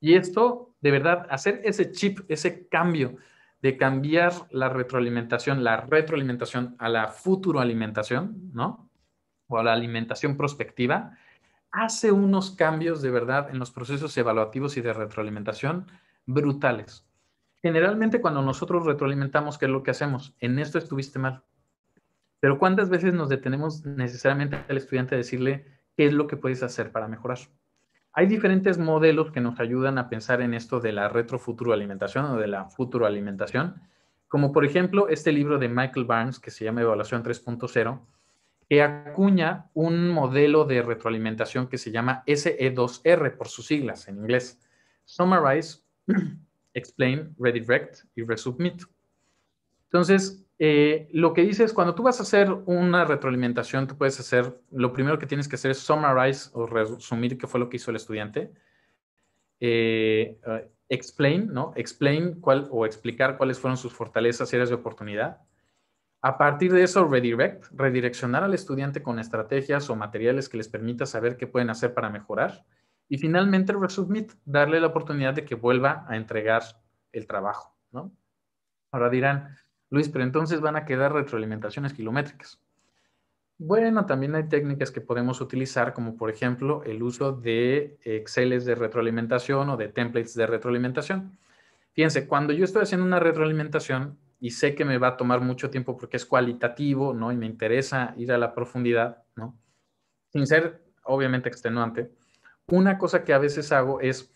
Y esto, de verdad, hacer ese chip, ese cambio de cambiar la retroalimentación, la retroalimentación a la futuroalimentación, ¿no? O a la alimentación prospectiva, hace unos cambios de verdad en los procesos evaluativos y de retroalimentación brutales generalmente cuando nosotros retroalimentamos, ¿qué es lo que hacemos? En esto estuviste mal. Pero ¿cuántas veces nos detenemos necesariamente al estudiante a decirle qué es lo que puedes hacer para mejorar? Hay diferentes modelos que nos ayudan a pensar en esto de la retrofuturoalimentación o de la futuroalimentación, como por ejemplo este libro de Michael Barnes que se llama Evaluación 3.0, que acuña un modelo de retroalimentación que se llama SE2R por sus siglas en inglés. Summarize, explain, redirect y resubmit. Entonces, eh, lo que dice es cuando tú vas a hacer una retroalimentación, tú puedes hacer, lo primero que tienes que hacer es summarize o resumir qué fue lo que hizo el estudiante. Eh, uh, explain, ¿no? Explain cuál o explicar cuáles fueron sus fortalezas y áreas de oportunidad. A partir de eso, redirect, redireccionar al estudiante con estrategias o materiales que les permita saber qué pueden hacer para mejorar y finalmente resubmit, darle la oportunidad de que vuelva a entregar el trabajo, ¿no? Ahora dirán, Luis, pero entonces van a quedar retroalimentaciones kilométricas. Bueno, también hay técnicas que podemos utilizar, como por ejemplo el uso de Excel de retroalimentación o de templates de retroalimentación. Fíjense, cuando yo estoy haciendo una retroalimentación y sé que me va a tomar mucho tiempo porque es cualitativo, ¿no? Y me interesa ir a la profundidad, ¿no? Sin ser, obviamente, extenuante una cosa que a veces hago es,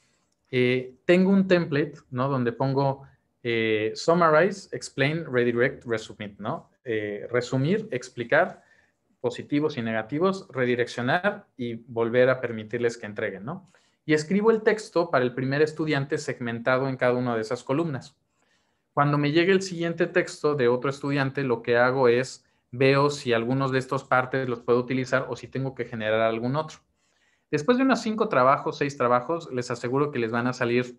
eh, tengo un template, ¿no? Donde pongo eh, summarize, explain, redirect, resubmit, ¿no? Eh, resumir, explicar positivos y negativos, redireccionar y volver a permitirles que entreguen, ¿no? Y escribo el texto para el primer estudiante segmentado en cada una de esas columnas. Cuando me llegue el siguiente texto de otro estudiante, lo que hago es veo si algunos de estos partes los puedo utilizar o si tengo que generar algún otro. Después de unos cinco trabajos, seis trabajos, les aseguro que les van a salir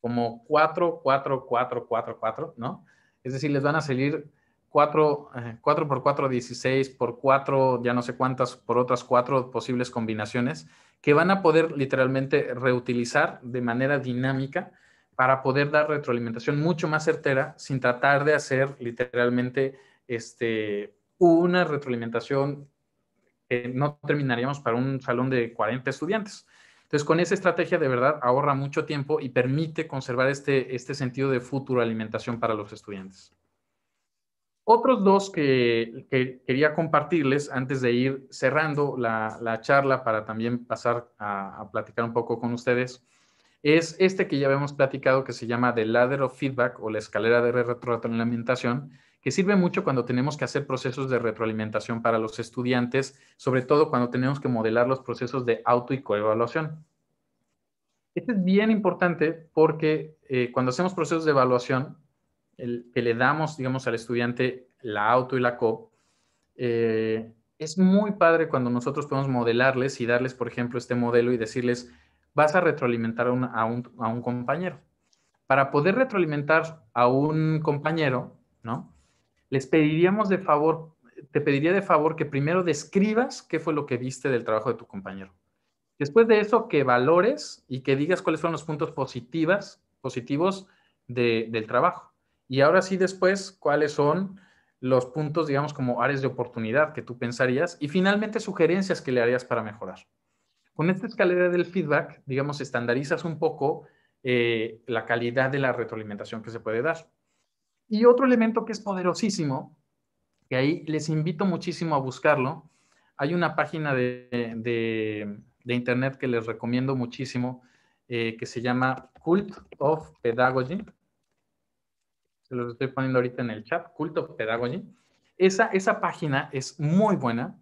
como cuatro, cuatro, cuatro, cuatro, cuatro, ¿no? Es decir, les van a salir cuatro, eh, cuatro por cuatro, 16, por cuatro, ya no sé cuántas, por otras cuatro posibles combinaciones, que van a poder literalmente reutilizar de manera dinámica para poder dar retroalimentación mucho más certera sin tratar de hacer literalmente este, una retroalimentación no terminaríamos para un salón de 40 estudiantes. Entonces, con esa estrategia de verdad ahorra mucho tiempo y permite conservar este, este sentido de futuro alimentación para los estudiantes. Otros dos que, quería compartirles antes de ir cerrando la, charla para también pasar a, a, platicar un poco con ustedes es este que ya habíamos platicado que se llama The Ladder of Feedback o la escalera de retroalimentación, que sirve mucho cuando tenemos que hacer procesos de retroalimentación para los estudiantes, sobre todo cuando tenemos que modelar los procesos de auto y coevaluación. Esto es bien importante porque eh, cuando hacemos procesos de evaluación, el, que le damos, digamos, al estudiante la auto y la co, eh, es muy padre cuando nosotros podemos modelarles y darles, por ejemplo, este modelo y decirles, vas a retroalimentar a un compañero. Para poder retroalimentar a un compañero, ¿no? les pediríamos de favor, te pediría de favor que primero describas qué fue lo que viste del trabajo de tu compañero. Después de eso, que valores y que digas cuáles fueron los puntos positivas, positivos del trabajo. Y ahora sí, después, cuáles son los puntos, digamos, como áreas de oportunidad que tú pensarías y finalmente sugerencias que le harías para mejorar. Con esta escalera del feedback, digamos, estandarizas un poco eh, la calidad de la retroalimentación que se puede dar. Y otro elemento que es poderosísimo, que ahí les invito muchísimo a buscarlo, hay una página de, internet que les recomiendo muchísimo, eh, que se llama Cult of Pedagogy. Se los estoy poniendo ahorita en el chat, Cult of Pedagogy. Esa, esa página es muy buena,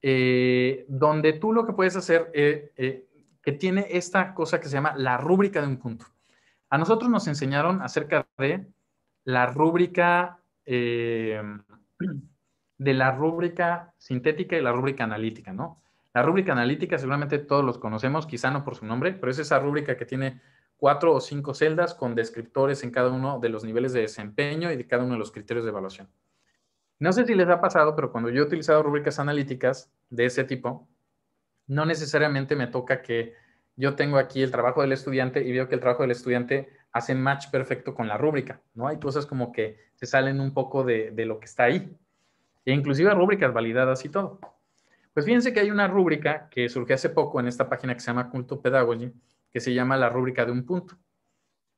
eh, donde tú lo que puedes hacer, eh, eh, que tiene esta cosa que se llama la rúbrica de un punto. A nosotros nos enseñaron acerca de la rúbrica eh, de la rúbrica sintética y la rúbrica analítica, ¿no? La rúbrica analítica seguramente todos los conocemos, quizá no por su nombre, pero es esa rúbrica que tiene cuatro o cinco celdas con descriptores en cada uno de los niveles de desempeño y de cada uno de los criterios de evaluación. No sé si les ha pasado, pero cuando yo he utilizado rúbricas analíticas de ese tipo, no necesariamente me toca que yo tengo aquí el trabajo del estudiante y veo que el trabajo del estudiante hacen match perfecto con la rúbrica, ¿no? Hay cosas como que se salen un poco de, lo que está ahí. E inclusive rúbricas validadas y todo. Pues fíjense que hay una rúbrica que surgió hace poco en esta página que se llama Culto Pedagogy, que se llama la rúbrica de un punto.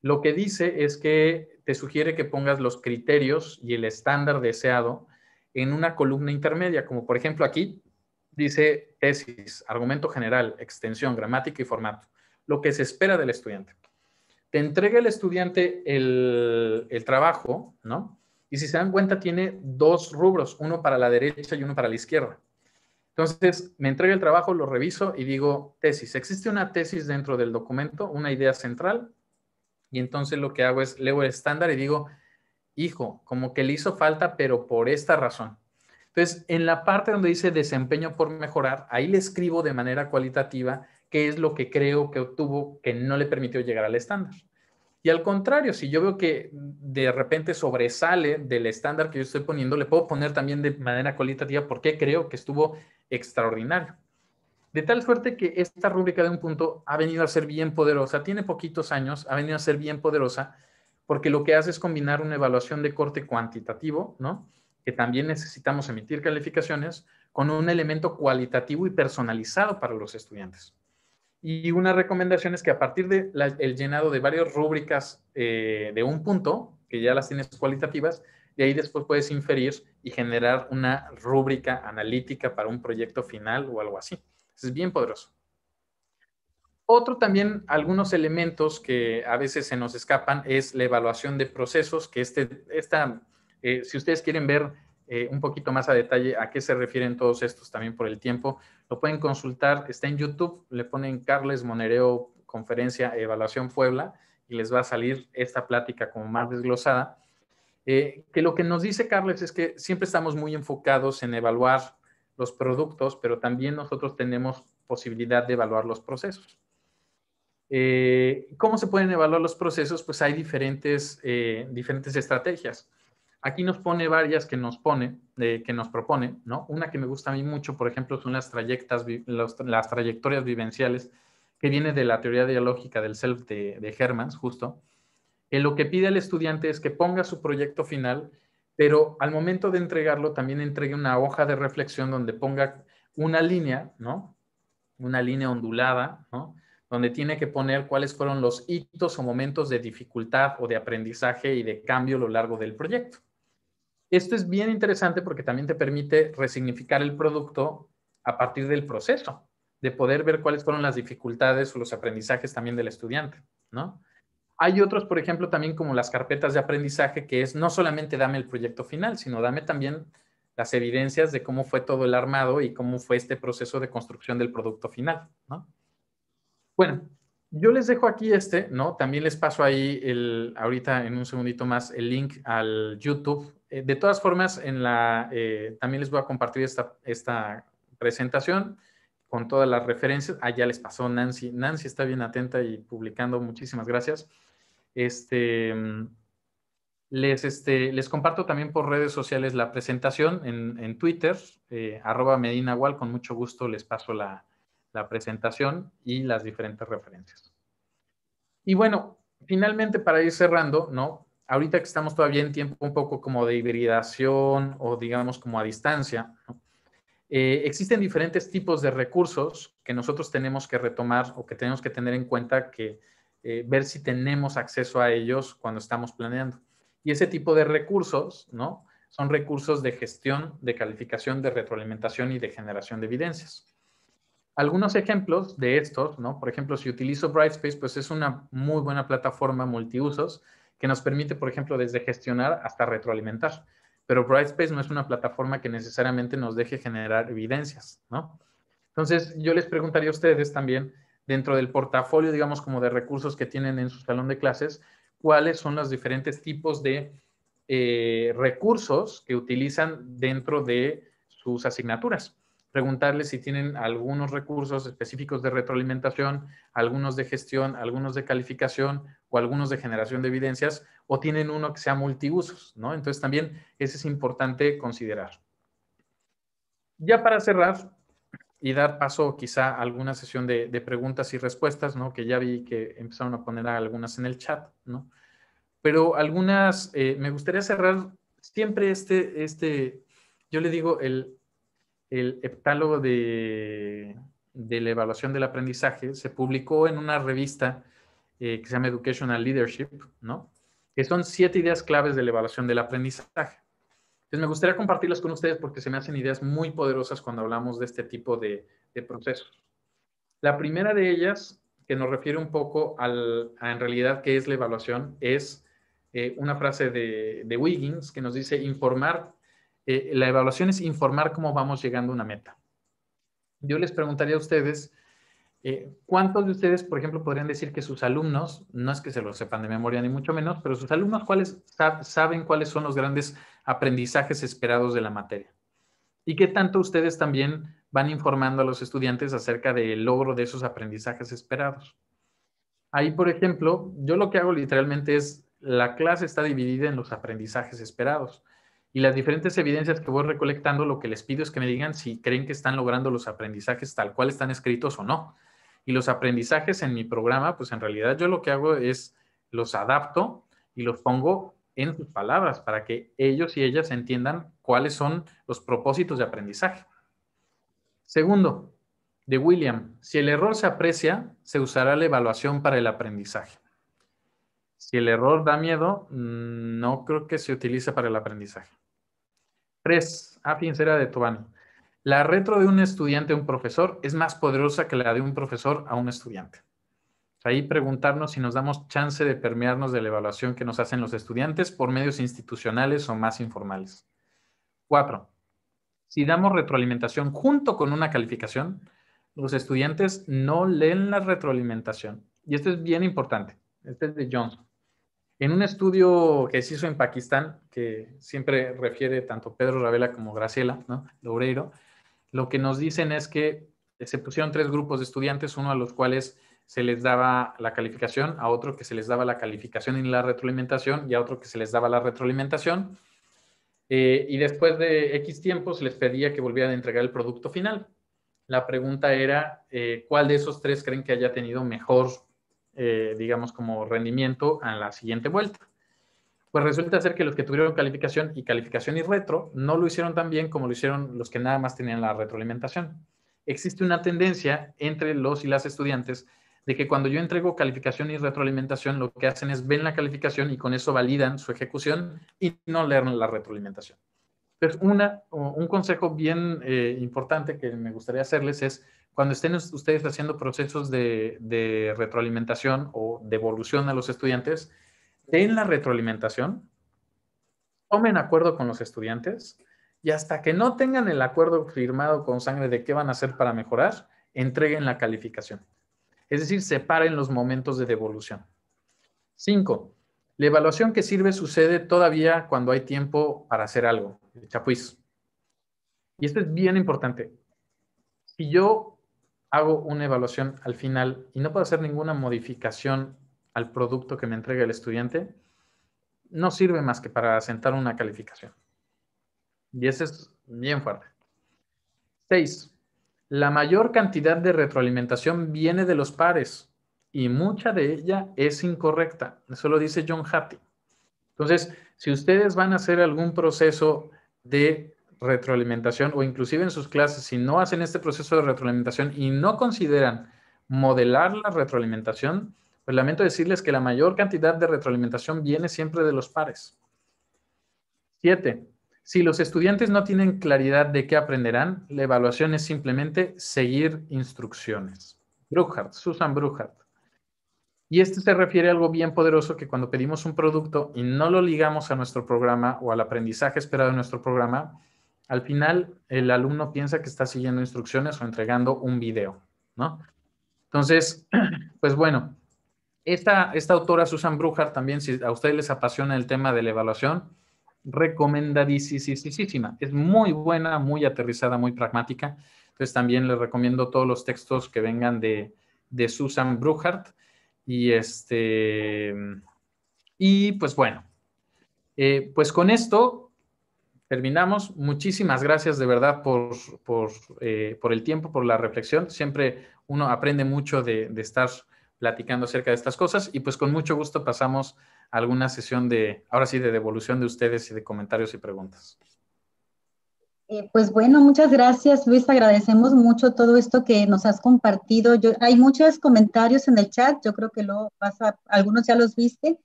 Lo que dice es que te sugiere que pongas los criterios y el estándar deseado en una columna intermedia, como por ejemplo aquí dice tesis, argumento general, extensión, gramática y formato, lo que se espera del estudiante te entrega el estudiante el, trabajo, ¿no? Y si se dan cuenta, tiene dos rubros, uno para la derecha y uno para la izquierda. Entonces, me entrega el trabajo, lo reviso y digo, tesis. Existe una tesis dentro del documento, una idea central, y entonces lo que hago es leo el estándar y digo, hijo, como que le hizo falta, pero por esta razón. Entonces, en la parte donde dice desempeño por mejorar, ahí le escribo de manera cualitativa qué es lo que creo que obtuvo que no le permitió llegar al estándar. Y al contrario, si yo veo que de repente sobresale del estándar que yo estoy poniendo, le puedo poner también de manera cualitativa por qué creo que estuvo extraordinario. De tal suerte que esta rúbrica de un punto ha venido a ser bien poderosa, tiene poquitos años, ha venido a ser bien poderosa, porque lo que hace es combinar una evaluación de corte cuantitativo, ¿no? que también necesitamos emitir calificaciones, con un elemento cualitativo y personalizado para los estudiantes. Y una recomendación es que a partir del el llenado de varias rúbricas eh, de un punto, que ya las tienes cualitativas, de ahí después puedes inferir y generar una rúbrica analítica para un proyecto final o algo así. Es bien poderoso. Otro también, algunos elementos que a veces se nos escapan es la evaluación de procesos, que este, esta, eh, si ustedes quieren ver eh, un poquito más a detalle a qué se refieren todos estos también por el tiempo. Lo pueden consultar, está en YouTube, le ponen Carles Monereo Conferencia Evaluación Puebla y les va a salir esta plática como más desglosada. Eh, que lo que nos dice Carles es que siempre estamos muy enfocados en evaluar los productos, pero también nosotros tenemos posibilidad de evaluar los procesos. Eh, ¿Cómo se pueden evaluar los procesos? Pues hay diferentes, diferentes estrategias Aquí nos pone varias que nos pone, eh, que nos propone, ¿no? Una que me gusta a mí mucho, por ejemplo, son las, trayectas, las trayectorias vivenciales, que viene de la teoría dialógica del self de, de Hermans, justo. Eh, lo que pide el estudiante es que ponga su proyecto final, pero al momento de entregarlo también entregue una hoja de reflexión donde ponga una línea, ¿no? Una línea ondulada, ¿no? donde tiene que poner cuáles fueron los hitos o momentos de dificultad o de aprendizaje y de cambio a lo largo del proyecto esto es bien interesante porque también te permite resignificar el producto a partir del proceso, de poder ver cuáles fueron las dificultades o los aprendizajes también del estudiante, ¿no? Hay otros, por ejemplo, también como las carpetas de aprendizaje, que es no solamente dame el proyecto final, sino dame también las evidencias de cómo fue todo el armado y cómo fue este proceso de construcción del producto final, ¿no? Bueno, yo les dejo aquí este, ¿no? También les paso ahí el, ahorita en un segundito más, el link al YouTube eh, de todas formas, en la, eh, también les voy a compartir esta, presentación con todas las referencias. Allá ah, les pasó Nancy. Nancy está bien atenta y publicando. Muchísimas gracias. Este, mm, este les, comparto también por redes sociales la presentación en, Twitter, eh, arroba Con mucho gusto les paso la presentación y las diferentes referencias. Y bueno, finalmente para ir cerrando, ¿no? ahorita que estamos todavía en tiempo un poco como de hibridación o digamos como a distancia, eh, existen diferentes tipos de recursos que nosotros tenemos que retomar o que tenemos que tener en cuenta que eh, ver si tenemos acceso a ellos cuando estamos planeando. Y ese tipo de recursos, ¿no? Son recursos de gestión, de calificación, de retroalimentación y de generación de evidencias. Algunos ejemplos de estos, ¿no? Por ejemplo, si utilizo Brightspace, pues es una muy buena plataforma multiusos que nos permite, por ejemplo, desde gestionar hasta retroalimentar. Pero Brightspace no es una plataforma que necesariamente nos deje generar evidencias, ¿no? Entonces, yo les preguntaría a ustedes también, dentro del portafolio, digamos, como de recursos que tienen en su salón de clases, cuáles son los diferentes tipos de eh, recursos que utilizan dentro de sus asignaturas preguntarles si tienen algunos recursos específicos de retroalimentación, algunos de gestión, algunos de calificación o algunos de generación de evidencias, o tienen uno que sea multiusos, ¿no? Entonces también eso es importante considerar. Ya para cerrar y dar paso quizá a alguna sesión de, preguntas y respuestas, ¿no? Que ya vi que empezaron a poner algunas en el chat, ¿no? Pero algunas, eh, me gustaría cerrar siempre este, este, yo le digo el, el heptálogo de, la evaluación del aprendizaje se publicó en una revista eh, que se llama Educational Leadership, ¿no? Que son siete ideas claves de la evaluación del aprendizaje. Entonces, me gustaría compartirlas con ustedes porque se me hacen ideas muy poderosas cuando hablamos de este tipo de, procesos. La primera de ellas, que nos refiere un poco al, a en realidad qué es la evaluación, es eh, una frase de Wiggins que nos dice, informar eh, la evaluación es informar cómo vamos llegando a una meta. Yo les preguntaría a ustedes, eh, ¿cuántos de ustedes, por ejemplo, podrían decir que sus alumnos, no es que se lo sepan de memoria ni mucho menos, pero sus alumnos ¿cuáles, saben cuáles son los grandes aprendizajes esperados de la materia? ¿Y qué tanto ustedes también van informando a los estudiantes acerca del logro de esos aprendizajes esperados? Ahí, por ejemplo, yo lo que hago literalmente es, la clase está dividida en los aprendizajes esperados y las diferentes evidencias que voy recolectando, lo que les pido es que me digan si creen que están logrando los aprendizajes tal cual están escritos o no. Y los aprendizajes en mi programa, pues en realidad yo lo que hago es los adapto y los pongo en sus palabras para que ellos y ellas entiendan cuáles son los propósitos de aprendizaje. Segundo, de William, si el error se aprecia, se usará la evaluación para el aprendizaje. Si el error da miedo, mm, no creo que se utilice para el aprendizaje. Tres, A ah, pincera de Tobani. La retro de un estudiante a un profesor es más poderosa que la de un profesor a un estudiante. Ahí preguntarnos si nos damos chance de permearnos de la evaluación que nos hacen los estudiantes por medios institucionales o más informales. Cuatro, Si damos retroalimentación junto con una calificación, los estudiantes no leen la retroalimentación. Y esto es bien importante. Este es de Johnson. En un estudio que se hizo en Pakistán, que siempre refiere tanto Pedro Ravela como Graciela ¿no? lo que nos dicen es que se pusieron tres grupos de estudiantes, uno a los cuales se les daba la calificación, a otro que se les daba la calificación y la retroalimentación, y a otro que se les daba la retroalimentación. Eh, y después de X tiempos les pedía que volvieran a entregar el producto final. La pregunta era, eh, ¿cuál de esos tres creen que haya tenido mejor eh, digamos, como rendimiento a la siguiente vuelta. Pues resulta ser que los que tuvieron calificación y calificación y retro no lo hicieron tan bien como lo hicieron los que nada más tenían la retroalimentación. Existe una tendencia entre los y las estudiantes de que cuando yo entrego calificación y retroalimentación, lo que hacen es ven la calificación y con eso validan su ejecución y no leen la retroalimentación. Entonces, una, un consejo bien eh, importante que me gustaría hacerles es, cuando estén ustedes haciendo procesos de, retroalimentación o devolución a los estudiantes, den la retroalimentación, tomen acuerdo con los estudiantes y hasta que no tengan el acuerdo firmado con sangre de qué van a hacer para mejorar, entreguen la calificación. Es decir, separen los momentos de devolución. Cinco, la evaluación que sirve sucede todavía cuando hay tiempo para hacer algo, chapuis. Y esto es bien importante. Si yo hago una evaluación al final y no puedo hacer ninguna modificación al producto que me entrega el estudiante, no sirve más que para asentar una calificación. Y eso es bien fuerte. Seis, la mayor cantidad de retroalimentación viene de los pares y mucha de ella es incorrecta. Eso lo dice John Hattie. Entonces, si ustedes van a hacer algún proceso de retroalimentación o inclusive en sus clases, si no hacen este proceso de retroalimentación y no consideran modelar la retroalimentación, pues lamento decirles que la mayor cantidad de retroalimentación viene siempre de los pares. Siete, si los estudiantes no tienen claridad de qué aprenderán, la evaluación es simplemente seguir instrucciones. Bruchard, Susan Brujart. Y este se refiere a algo bien poderoso que cuando pedimos un producto y no lo ligamos a nuestro programa o al aprendizaje esperado en nuestro programa, al final, el alumno piensa que está siguiendo instrucciones o entregando un video, ¿no? Entonces, pues bueno, esta, esta autora, Susan Brujar, también, si a ustedes les apasiona el tema de la evaluación, recomendadísima. Es muy buena, muy aterrizada, muy pragmática. Entonces, también les recomiendo todos los textos que vengan de, de Susan Brujart. Y este, y pues bueno, eh, pues con esto terminamos. Muchísimas gracias de verdad por, eh, por, el tiempo, por la reflexión. Siempre uno aprende mucho de, estar platicando acerca de estas cosas y pues con mucho gusto pasamos a alguna sesión de, ahora sí, de devolución de ustedes y de comentarios y preguntas. Eh, pues bueno, muchas gracias Luis, agradecemos mucho todo esto que nos has compartido. Yo, hay muchos comentarios en el chat, yo creo que lo vas algunos ya los viste.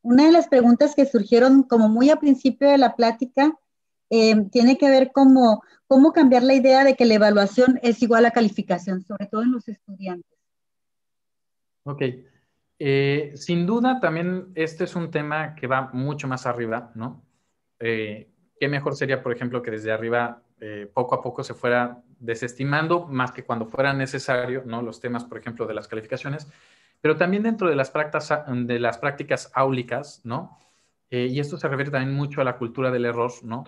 Una de las preguntas que surgieron como muy a principio de la plática Em, tiene que ver como cómo cambiar la idea de que la evaluación es igual a calificación, sobre todo en los estudiantes. Ok. Eh, sin duda, también este es un tema que va mucho más arriba, ¿no? Eh, ¿Qué mejor sería, por ejemplo, que desde arriba eh, poco a poco se fuera desestimando, más que cuando fuera necesario, ¿no? Los temas, por ejemplo, de las calificaciones, pero también dentro de las prácticas, de las prácticas áulicas, ¿no? y esto se refiere también mucho a la cultura del error, ¿no?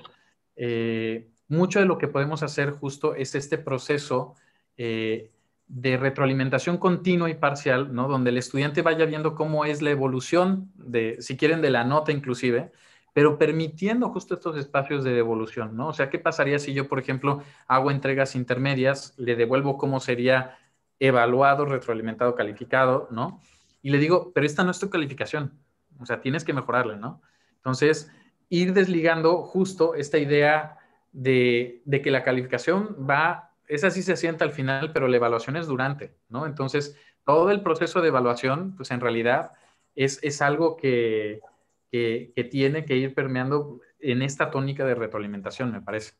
Eh, mucho de lo que podemos hacer justo es este proceso eh, de retroalimentación continua y parcial, ¿no? Donde el estudiante vaya viendo cómo es la evolución de, si quieren, de la nota inclusive, pero permitiendo justo estos espacios de devolución, ¿no? O sea, ¿qué pasaría si yo, por ejemplo, hago entregas intermedias, le devuelvo cómo sería evaluado, retroalimentado, calificado, ¿no? Y le digo, pero esta no es tu calificación, o sea, tienes que mejorarla, ¿no? Entonces, ir desligando justo esta idea de, que la calificación va, esa sí se sienta al final, pero la evaluación es durante, ¿no? Entonces, todo el proceso de evaluación, pues en realidad es, es algo que, tiene que ir permeando en esta tónica de retroalimentación, me parece.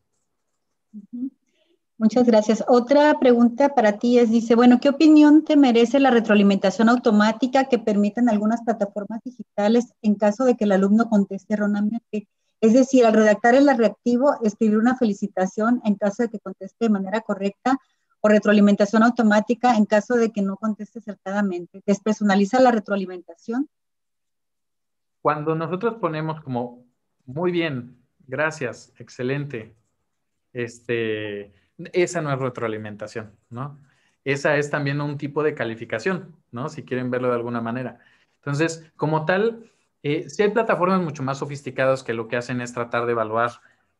Muchas gracias. Otra pregunta para ti es, dice, bueno, ¿qué opinión te merece la retroalimentación automática que permiten algunas plataformas digitales en caso de que el alumno conteste erróneamente? Es decir, al redactar el reactivo, escribir una felicitación en caso de que conteste de manera correcta o retroalimentación automática en caso de que no conteste acertadamente. ¿Despersonaliza la retroalimentación? Cuando nosotros ponemos como, muy bien, gracias, excelente, este, esa no es retroalimentación, ¿no? Esa es también un tipo de calificación, ¿no? Si quieren verlo de alguna manera. Entonces, como tal, eh, si hay plataformas mucho más sofisticadas que lo que hacen es tratar de evaluar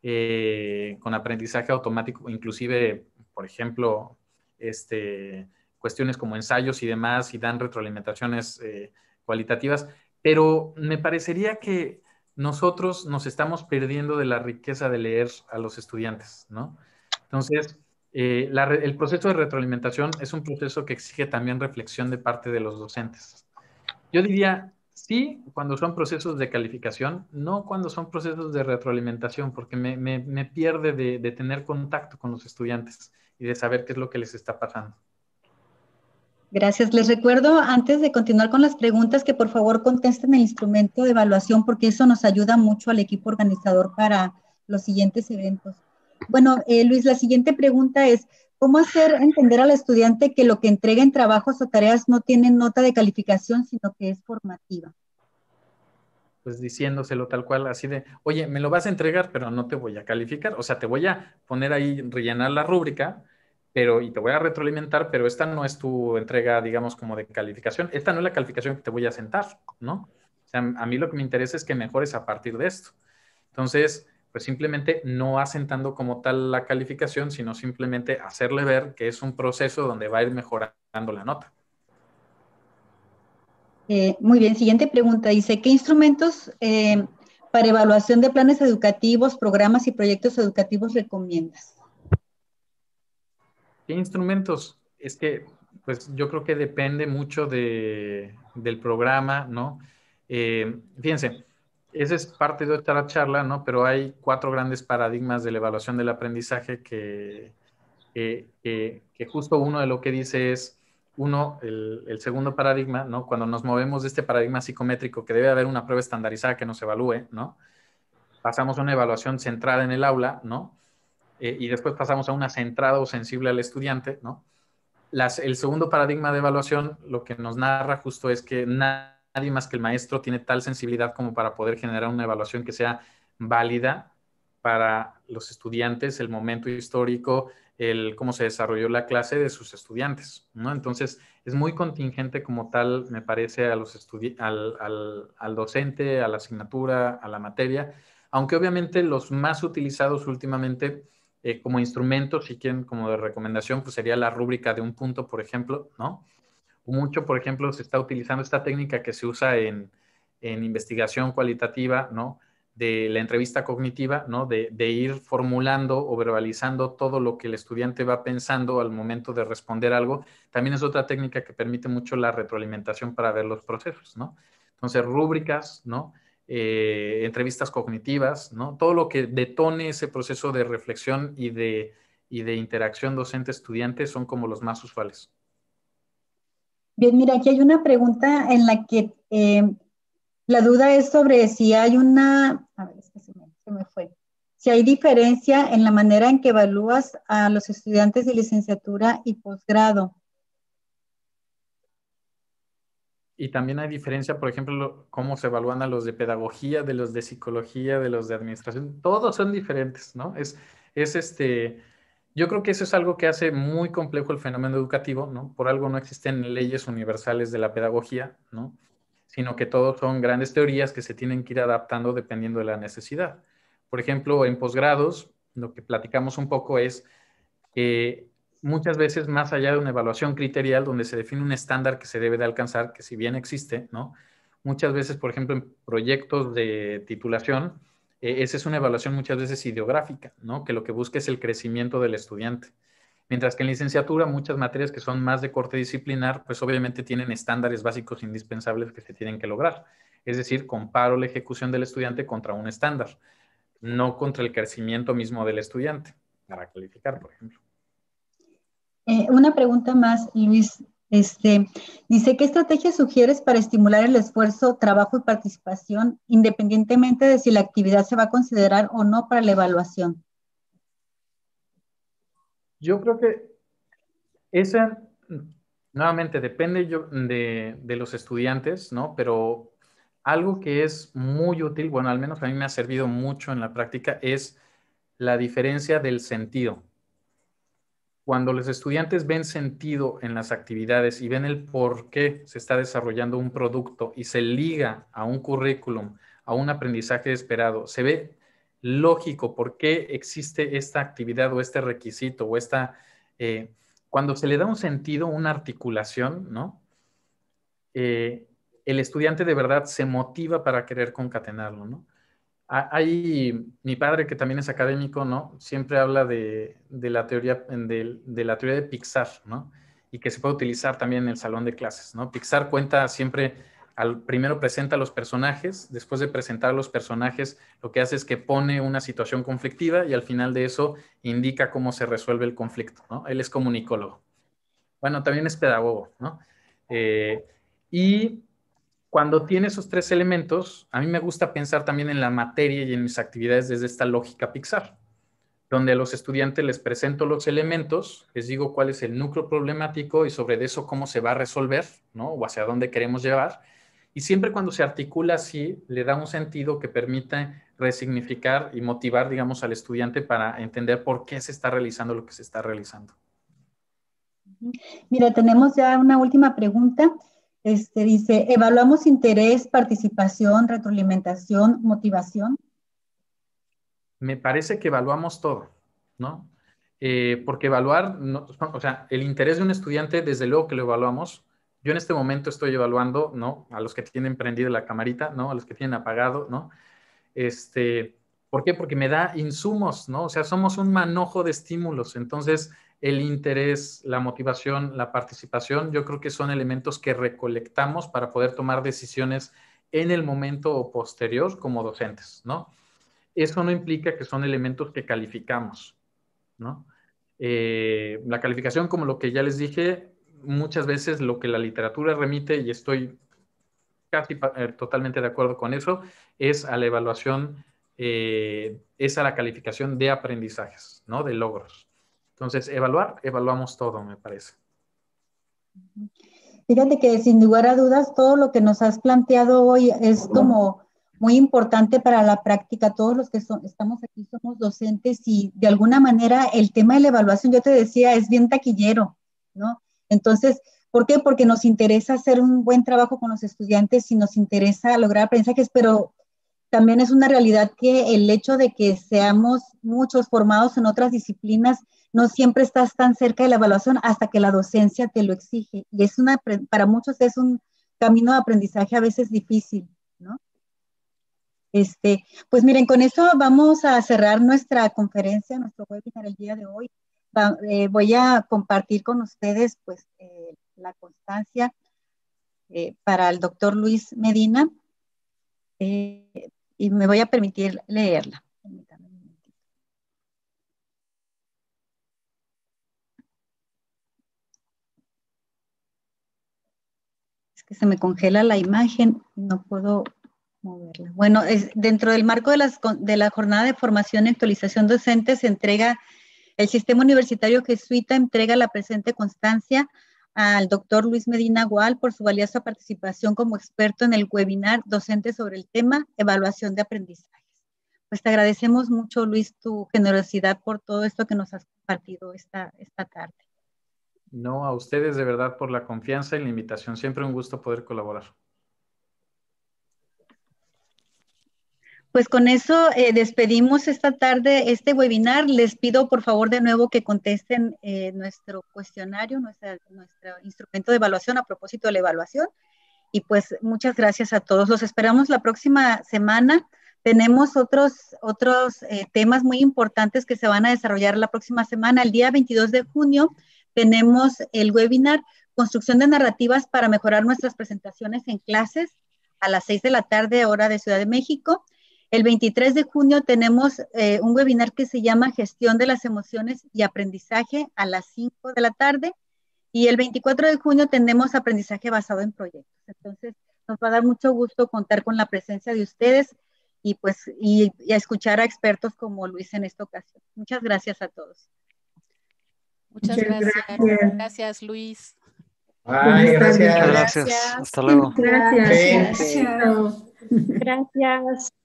eh, con aprendizaje automático, inclusive, por ejemplo, este, cuestiones como ensayos y demás, y dan retroalimentaciones eh, cualitativas, pero me parecería que nosotros nos estamos perdiendo de la riqueza de leer a los estudiantes, ¿no? Entonces, eh, el proceso de retroalimentación es un proceso que exige también reflexión de parte de los docentes. Yo diría, sí, cuando son procesos de calificación, no cuando son procesos de retroalimentación, porque me, pierde de tener contacto con los estudiantes y de saber qué es lo que les está pasando. Gracias. Les recuerdo, antes de continuar con las preguntas, que por favor contesten el instrumento de evaluación, porque eso nos ayuda mucho al equipo organizador para los siguientes eventos. Bueno, eh, Luis, la siguiente pregunta es, ¿cómo hacer entender al estudiante que lo que entrega en trabajos o tareas no tiene nota de calificación, sino que es formativa? Pues diciéndoselo tal cual, así de, oye, me lo vas a entregar, pero no te voy a calificar. O sea, te voy a poner ahí, rellenar la rúbrica, pero, y te voy a retroalimentar, pero esta no es tu entrega, digamos, como de calificación. Esta no es la calificación que te voy a sentar, ¿no? O sea, a mí lo que me interesa es que mejores a partir de esto. Entonces, pues simplemente no asentando como tal la calificación, sino simplemente hacerle ver que es un proceso donde va a ir mejorando la nota. Eh, muy bien, siguiente pregunta. Dice, ¿qué instrumentos eh, para evaluación de planes educativos, programas y proyectos educativos recomiendas? ¿Qué instrumentos? Es que, pues yo creo que depende mucho del programa, ¿no? Eh, fíjense, esa es parte de otra charla, ¿no? Pero hay cuatro grandes paradigmas de la evaluación del aprendizaje que, que, justo uno de lo que dice es, uno, el, segundo paradigma, ¿no? Cuando nos movemos de este paradigma psicométrico, que debe haber una prueba estandarizada que nos evalúe, ¿no? Pasamos a una evaluación centrada en el aula, ¿no? Eh, y después pasamos a una centrada o sensible al estudiante, ¿no? Las, el segundo paradigma de evaluación lo que nos narra justo es que nada nadie más que el maestro tiene tal sensibilidad como para poder generar una evaluación que sea válida para los estudiantes, el momento histórico, el cómo se desarrolló la clase de sus estudiantes, Entonces, es muy contingente como tal, me parece, a los al, al, docente, a la asignatura, a la materia, aunque obviamente los más utilizados últimamente eh, como instrumentos, si quieren, como de recomendación, pues sería la rúbrica de un punto, por ejemplo, ¿no? Mucho, por ejemplo, se está utilizando esta técnica que se usa en, investigación cualitativa, ¿no? De la entrevista cognitiva, ¿no? De, ir formulando o verbalizando todo lo que el estudiante va pensando al momento de responder algo. También es otra técnica que permite mucho la retroalimentación para ver los procesos, ¿no? Entonces, rúbricas, ¿no? Eh, entrevistas cognitivas, ¿no? Todo lo que detone ese proceso de reflexión y de, y de interacción docente-estudiante son como los más usuales. Bien, mira, aquí hay una pregunta en la que eh, la duda es sobre si hay una, a ver, es que se me, se me fue, si hay diferencia en la manera en que evalúas a los estudiantes de licenciatura y posgrado. Y también hay diferencia, por ejemplo, cómo se evalúan a los de pedagogía, de los de psicología, de los de administración. Todos son diferentes, ¿no? Es, es este, yo creo que eso es algo que hace muy complejo el fenómeno educativo, ¿no? Por algo no existen leyes universales de la pedagogía, ¿no? Sino que todos son grandes teorías que se tienen que ir adaptando dependiendo de la necesidad. Por ejemplo, en posgrados, lo que platicamos un poco es que muchas veces más allá de una evaluación criterial donde se define un estándar que se debe de alcanzar, que si bien existe, ¿no? Muchas veces, por ejemplo, en proyectos de titulación, eh, esa es una evaluación muchas veces ideográfica, ¿no? Que lo que busca es el crecimiento del estudiante. Mientras que en licenciatura muchas materias que son más de corte disciplinar, pues obviamente tienen estándares básicos indispensables que se tienen que lograr. Es decir, comparo la ejecución del estudiante contra un estándar, no contra el crecimiento mismo del estudiante, para calificar, por ejemplo. Eh, una pregunta más, Luis. Este, dice, ¿qué estrategia sugieres para estimular el esfuerzo, trabajo y participación independientemente de si la actividad se va a considerar o no para la evaluación? Yo creo que esa, nuevamente, depende yo, de, de, los estudiantes, ¿no? Pero algo que es muy útil, bueno, al menos a mí me ha servido mucho en la práctica, es la diferencia del sentido. Cuando los estudiantes ven sentido en las actividades y ven el por qué se está desarrollando un producto y se liga a un currículum, a un aprendizaje esperado, se ve lógico por qué existe esta actividad o este requisito o esta... Eh, cuando se le da un sentido, una articulación, ¿no? Eh, el estudiante de verdad se motiva para querer concatenarlo, ¿no? Ah, hay, mi padre, que también es académico, ¿no? Siempre habla de, de la, teoría, de, la teoría de Pixar, ¿no? Y que se puede utilizar también en el salón de clases, ¿no? Pixar cuenta siempre, al, primero presenta a los personajes, después de presentar a los personajes, lo que hace es que pone una situación conflictiva y al final de eso indica cómo se resuelve el conflicto, ¿no? Él es comunicólogo. Bueno, también es pedagogo, ¿no? Eh, y cuando tiene esos tres elementos, a mí me gusta pensar también en la materia y en mis actividades desde esta lógica Pixar, donde a los estudiantes les presento los elementos, les digo cuál es el núcleo problemático y sobre eso cómo se va a resolver, ¿no? O hacia dónde queremos llevar. Y siempre cuando se articula así, le da un sentido que permite resignificar y motivar, digamos, al estudiante para entender por qué se está realizando lo que se está realizando. Mira, tenemos ya una última pregunta. Este dice, evaluamos interés, participación, retroalimentación, motivación. Me parece que evaluamos todo, ¿no? Eh, porque evaluar, o sea, el interés de un estudiante, desde luego que lo evaluamos. Yo en este momento estoy evaluando, ¿no? A los que tienen prendida la camarita, ¿no? A los que tienen apagado, ¿no? Este, ¿Por qué? Porque me da insumos, ¿no? O sea, somos un manojo de estímulos. Entonces, el interés, la motivación, la participación, yo creo que son elementos que recolectamos para poder tomar decisiones en el momento o posterior como docentes, ¿no? Eso no implica que son elementos que calificamos, ¿no? Eh, la calificación, como lo que ya les dije, muchas veces lo que la literatura remite, y estoy casi eh, totalmente de acuerdo con eso, es a la evaluación, eh, es a la calificación de aprendizajes, ¿no? De logros. Entonces, evaluar, evaluamos todo, me parece. Fíjate que sin lugar a dudas, todo lo que nos has planteado hoy es como muy importante para la práctica. Todos los que son, estamos aquí somos docentes y de alguna manera el tema de la evaluación, yo te decía, es bien taquillero, ¿no? Entonces, ¿por qué? Porque nos interesa hacer un buen trabajo con los estudiantes y nos interesa lograr aprendizajes, pero también es una realidad que el hecho de que seamos muchos formados en otras disciplinas no siempre estás tan cerca de la evaluación hasta que la docencia te lo exige. Y es una, para muchos es un camino de aprendizaje a veces difícil, ¿no? Este, pues miren, con esto vamos a cerrar nuestra conferencia, nuestro webinar el día de hoy. Eh, voy a compartir con ustedes pues eh, la constancia eh, para el doctor Luis Medina y me voy a permitir leerla. se me congela la imagen, no puedo moverla. Bueno, dentro del marco de, las, de la jornada de formación y actualización docente se entrega, el sistema universitario jesuita entrega la presente constancia al doctor Luis Medina Gual por su valiosa participación como experto en el webinar docente sobre el tema evaluación de aprendizaje Pues te agradecemos mucho, Luis, tu generosidad por todo esto que nos has compartido esta tarde. No, a ustedes de verdad por la confianza y la invitación. Siempre un gusto poder colaborar. Pues con eso eh, despedimos esta tarde este webinar. Les pido por favor de nuevo que contesten eh, nuestro cuestionario, nuestro instrumento de evaluación a propósito de la evaluación. Y pues muchas gracias a todos. Los esperamos la próxima semana. Tenemos otros, otros eh, temas muy importantes que se van a desarrollar la próxima semana. El día 22 de junio tenemos el webinar Construcción de Narrativas para mejorar nuestras presentaciones en clases a las 6 de la tarde, hora de Ciudad de México. El 23 de junio tenemos eh, un webinar que se llama Gestión de las Emociones y Aprendizaje a las 5 de la tarde. Y el 24 de junio tenemos aprendizaje basado en proyectos. Entonces, nos va a dar mucho gusto contar con la presencia de ustedes y pues y, y escuchar a expertos como Luis en esta ocasión. Muchas gracias a todos. Muchas, gracias. gracias. Luis. Ay, gracias. gracias. Hasta luego. Gracias. gracias.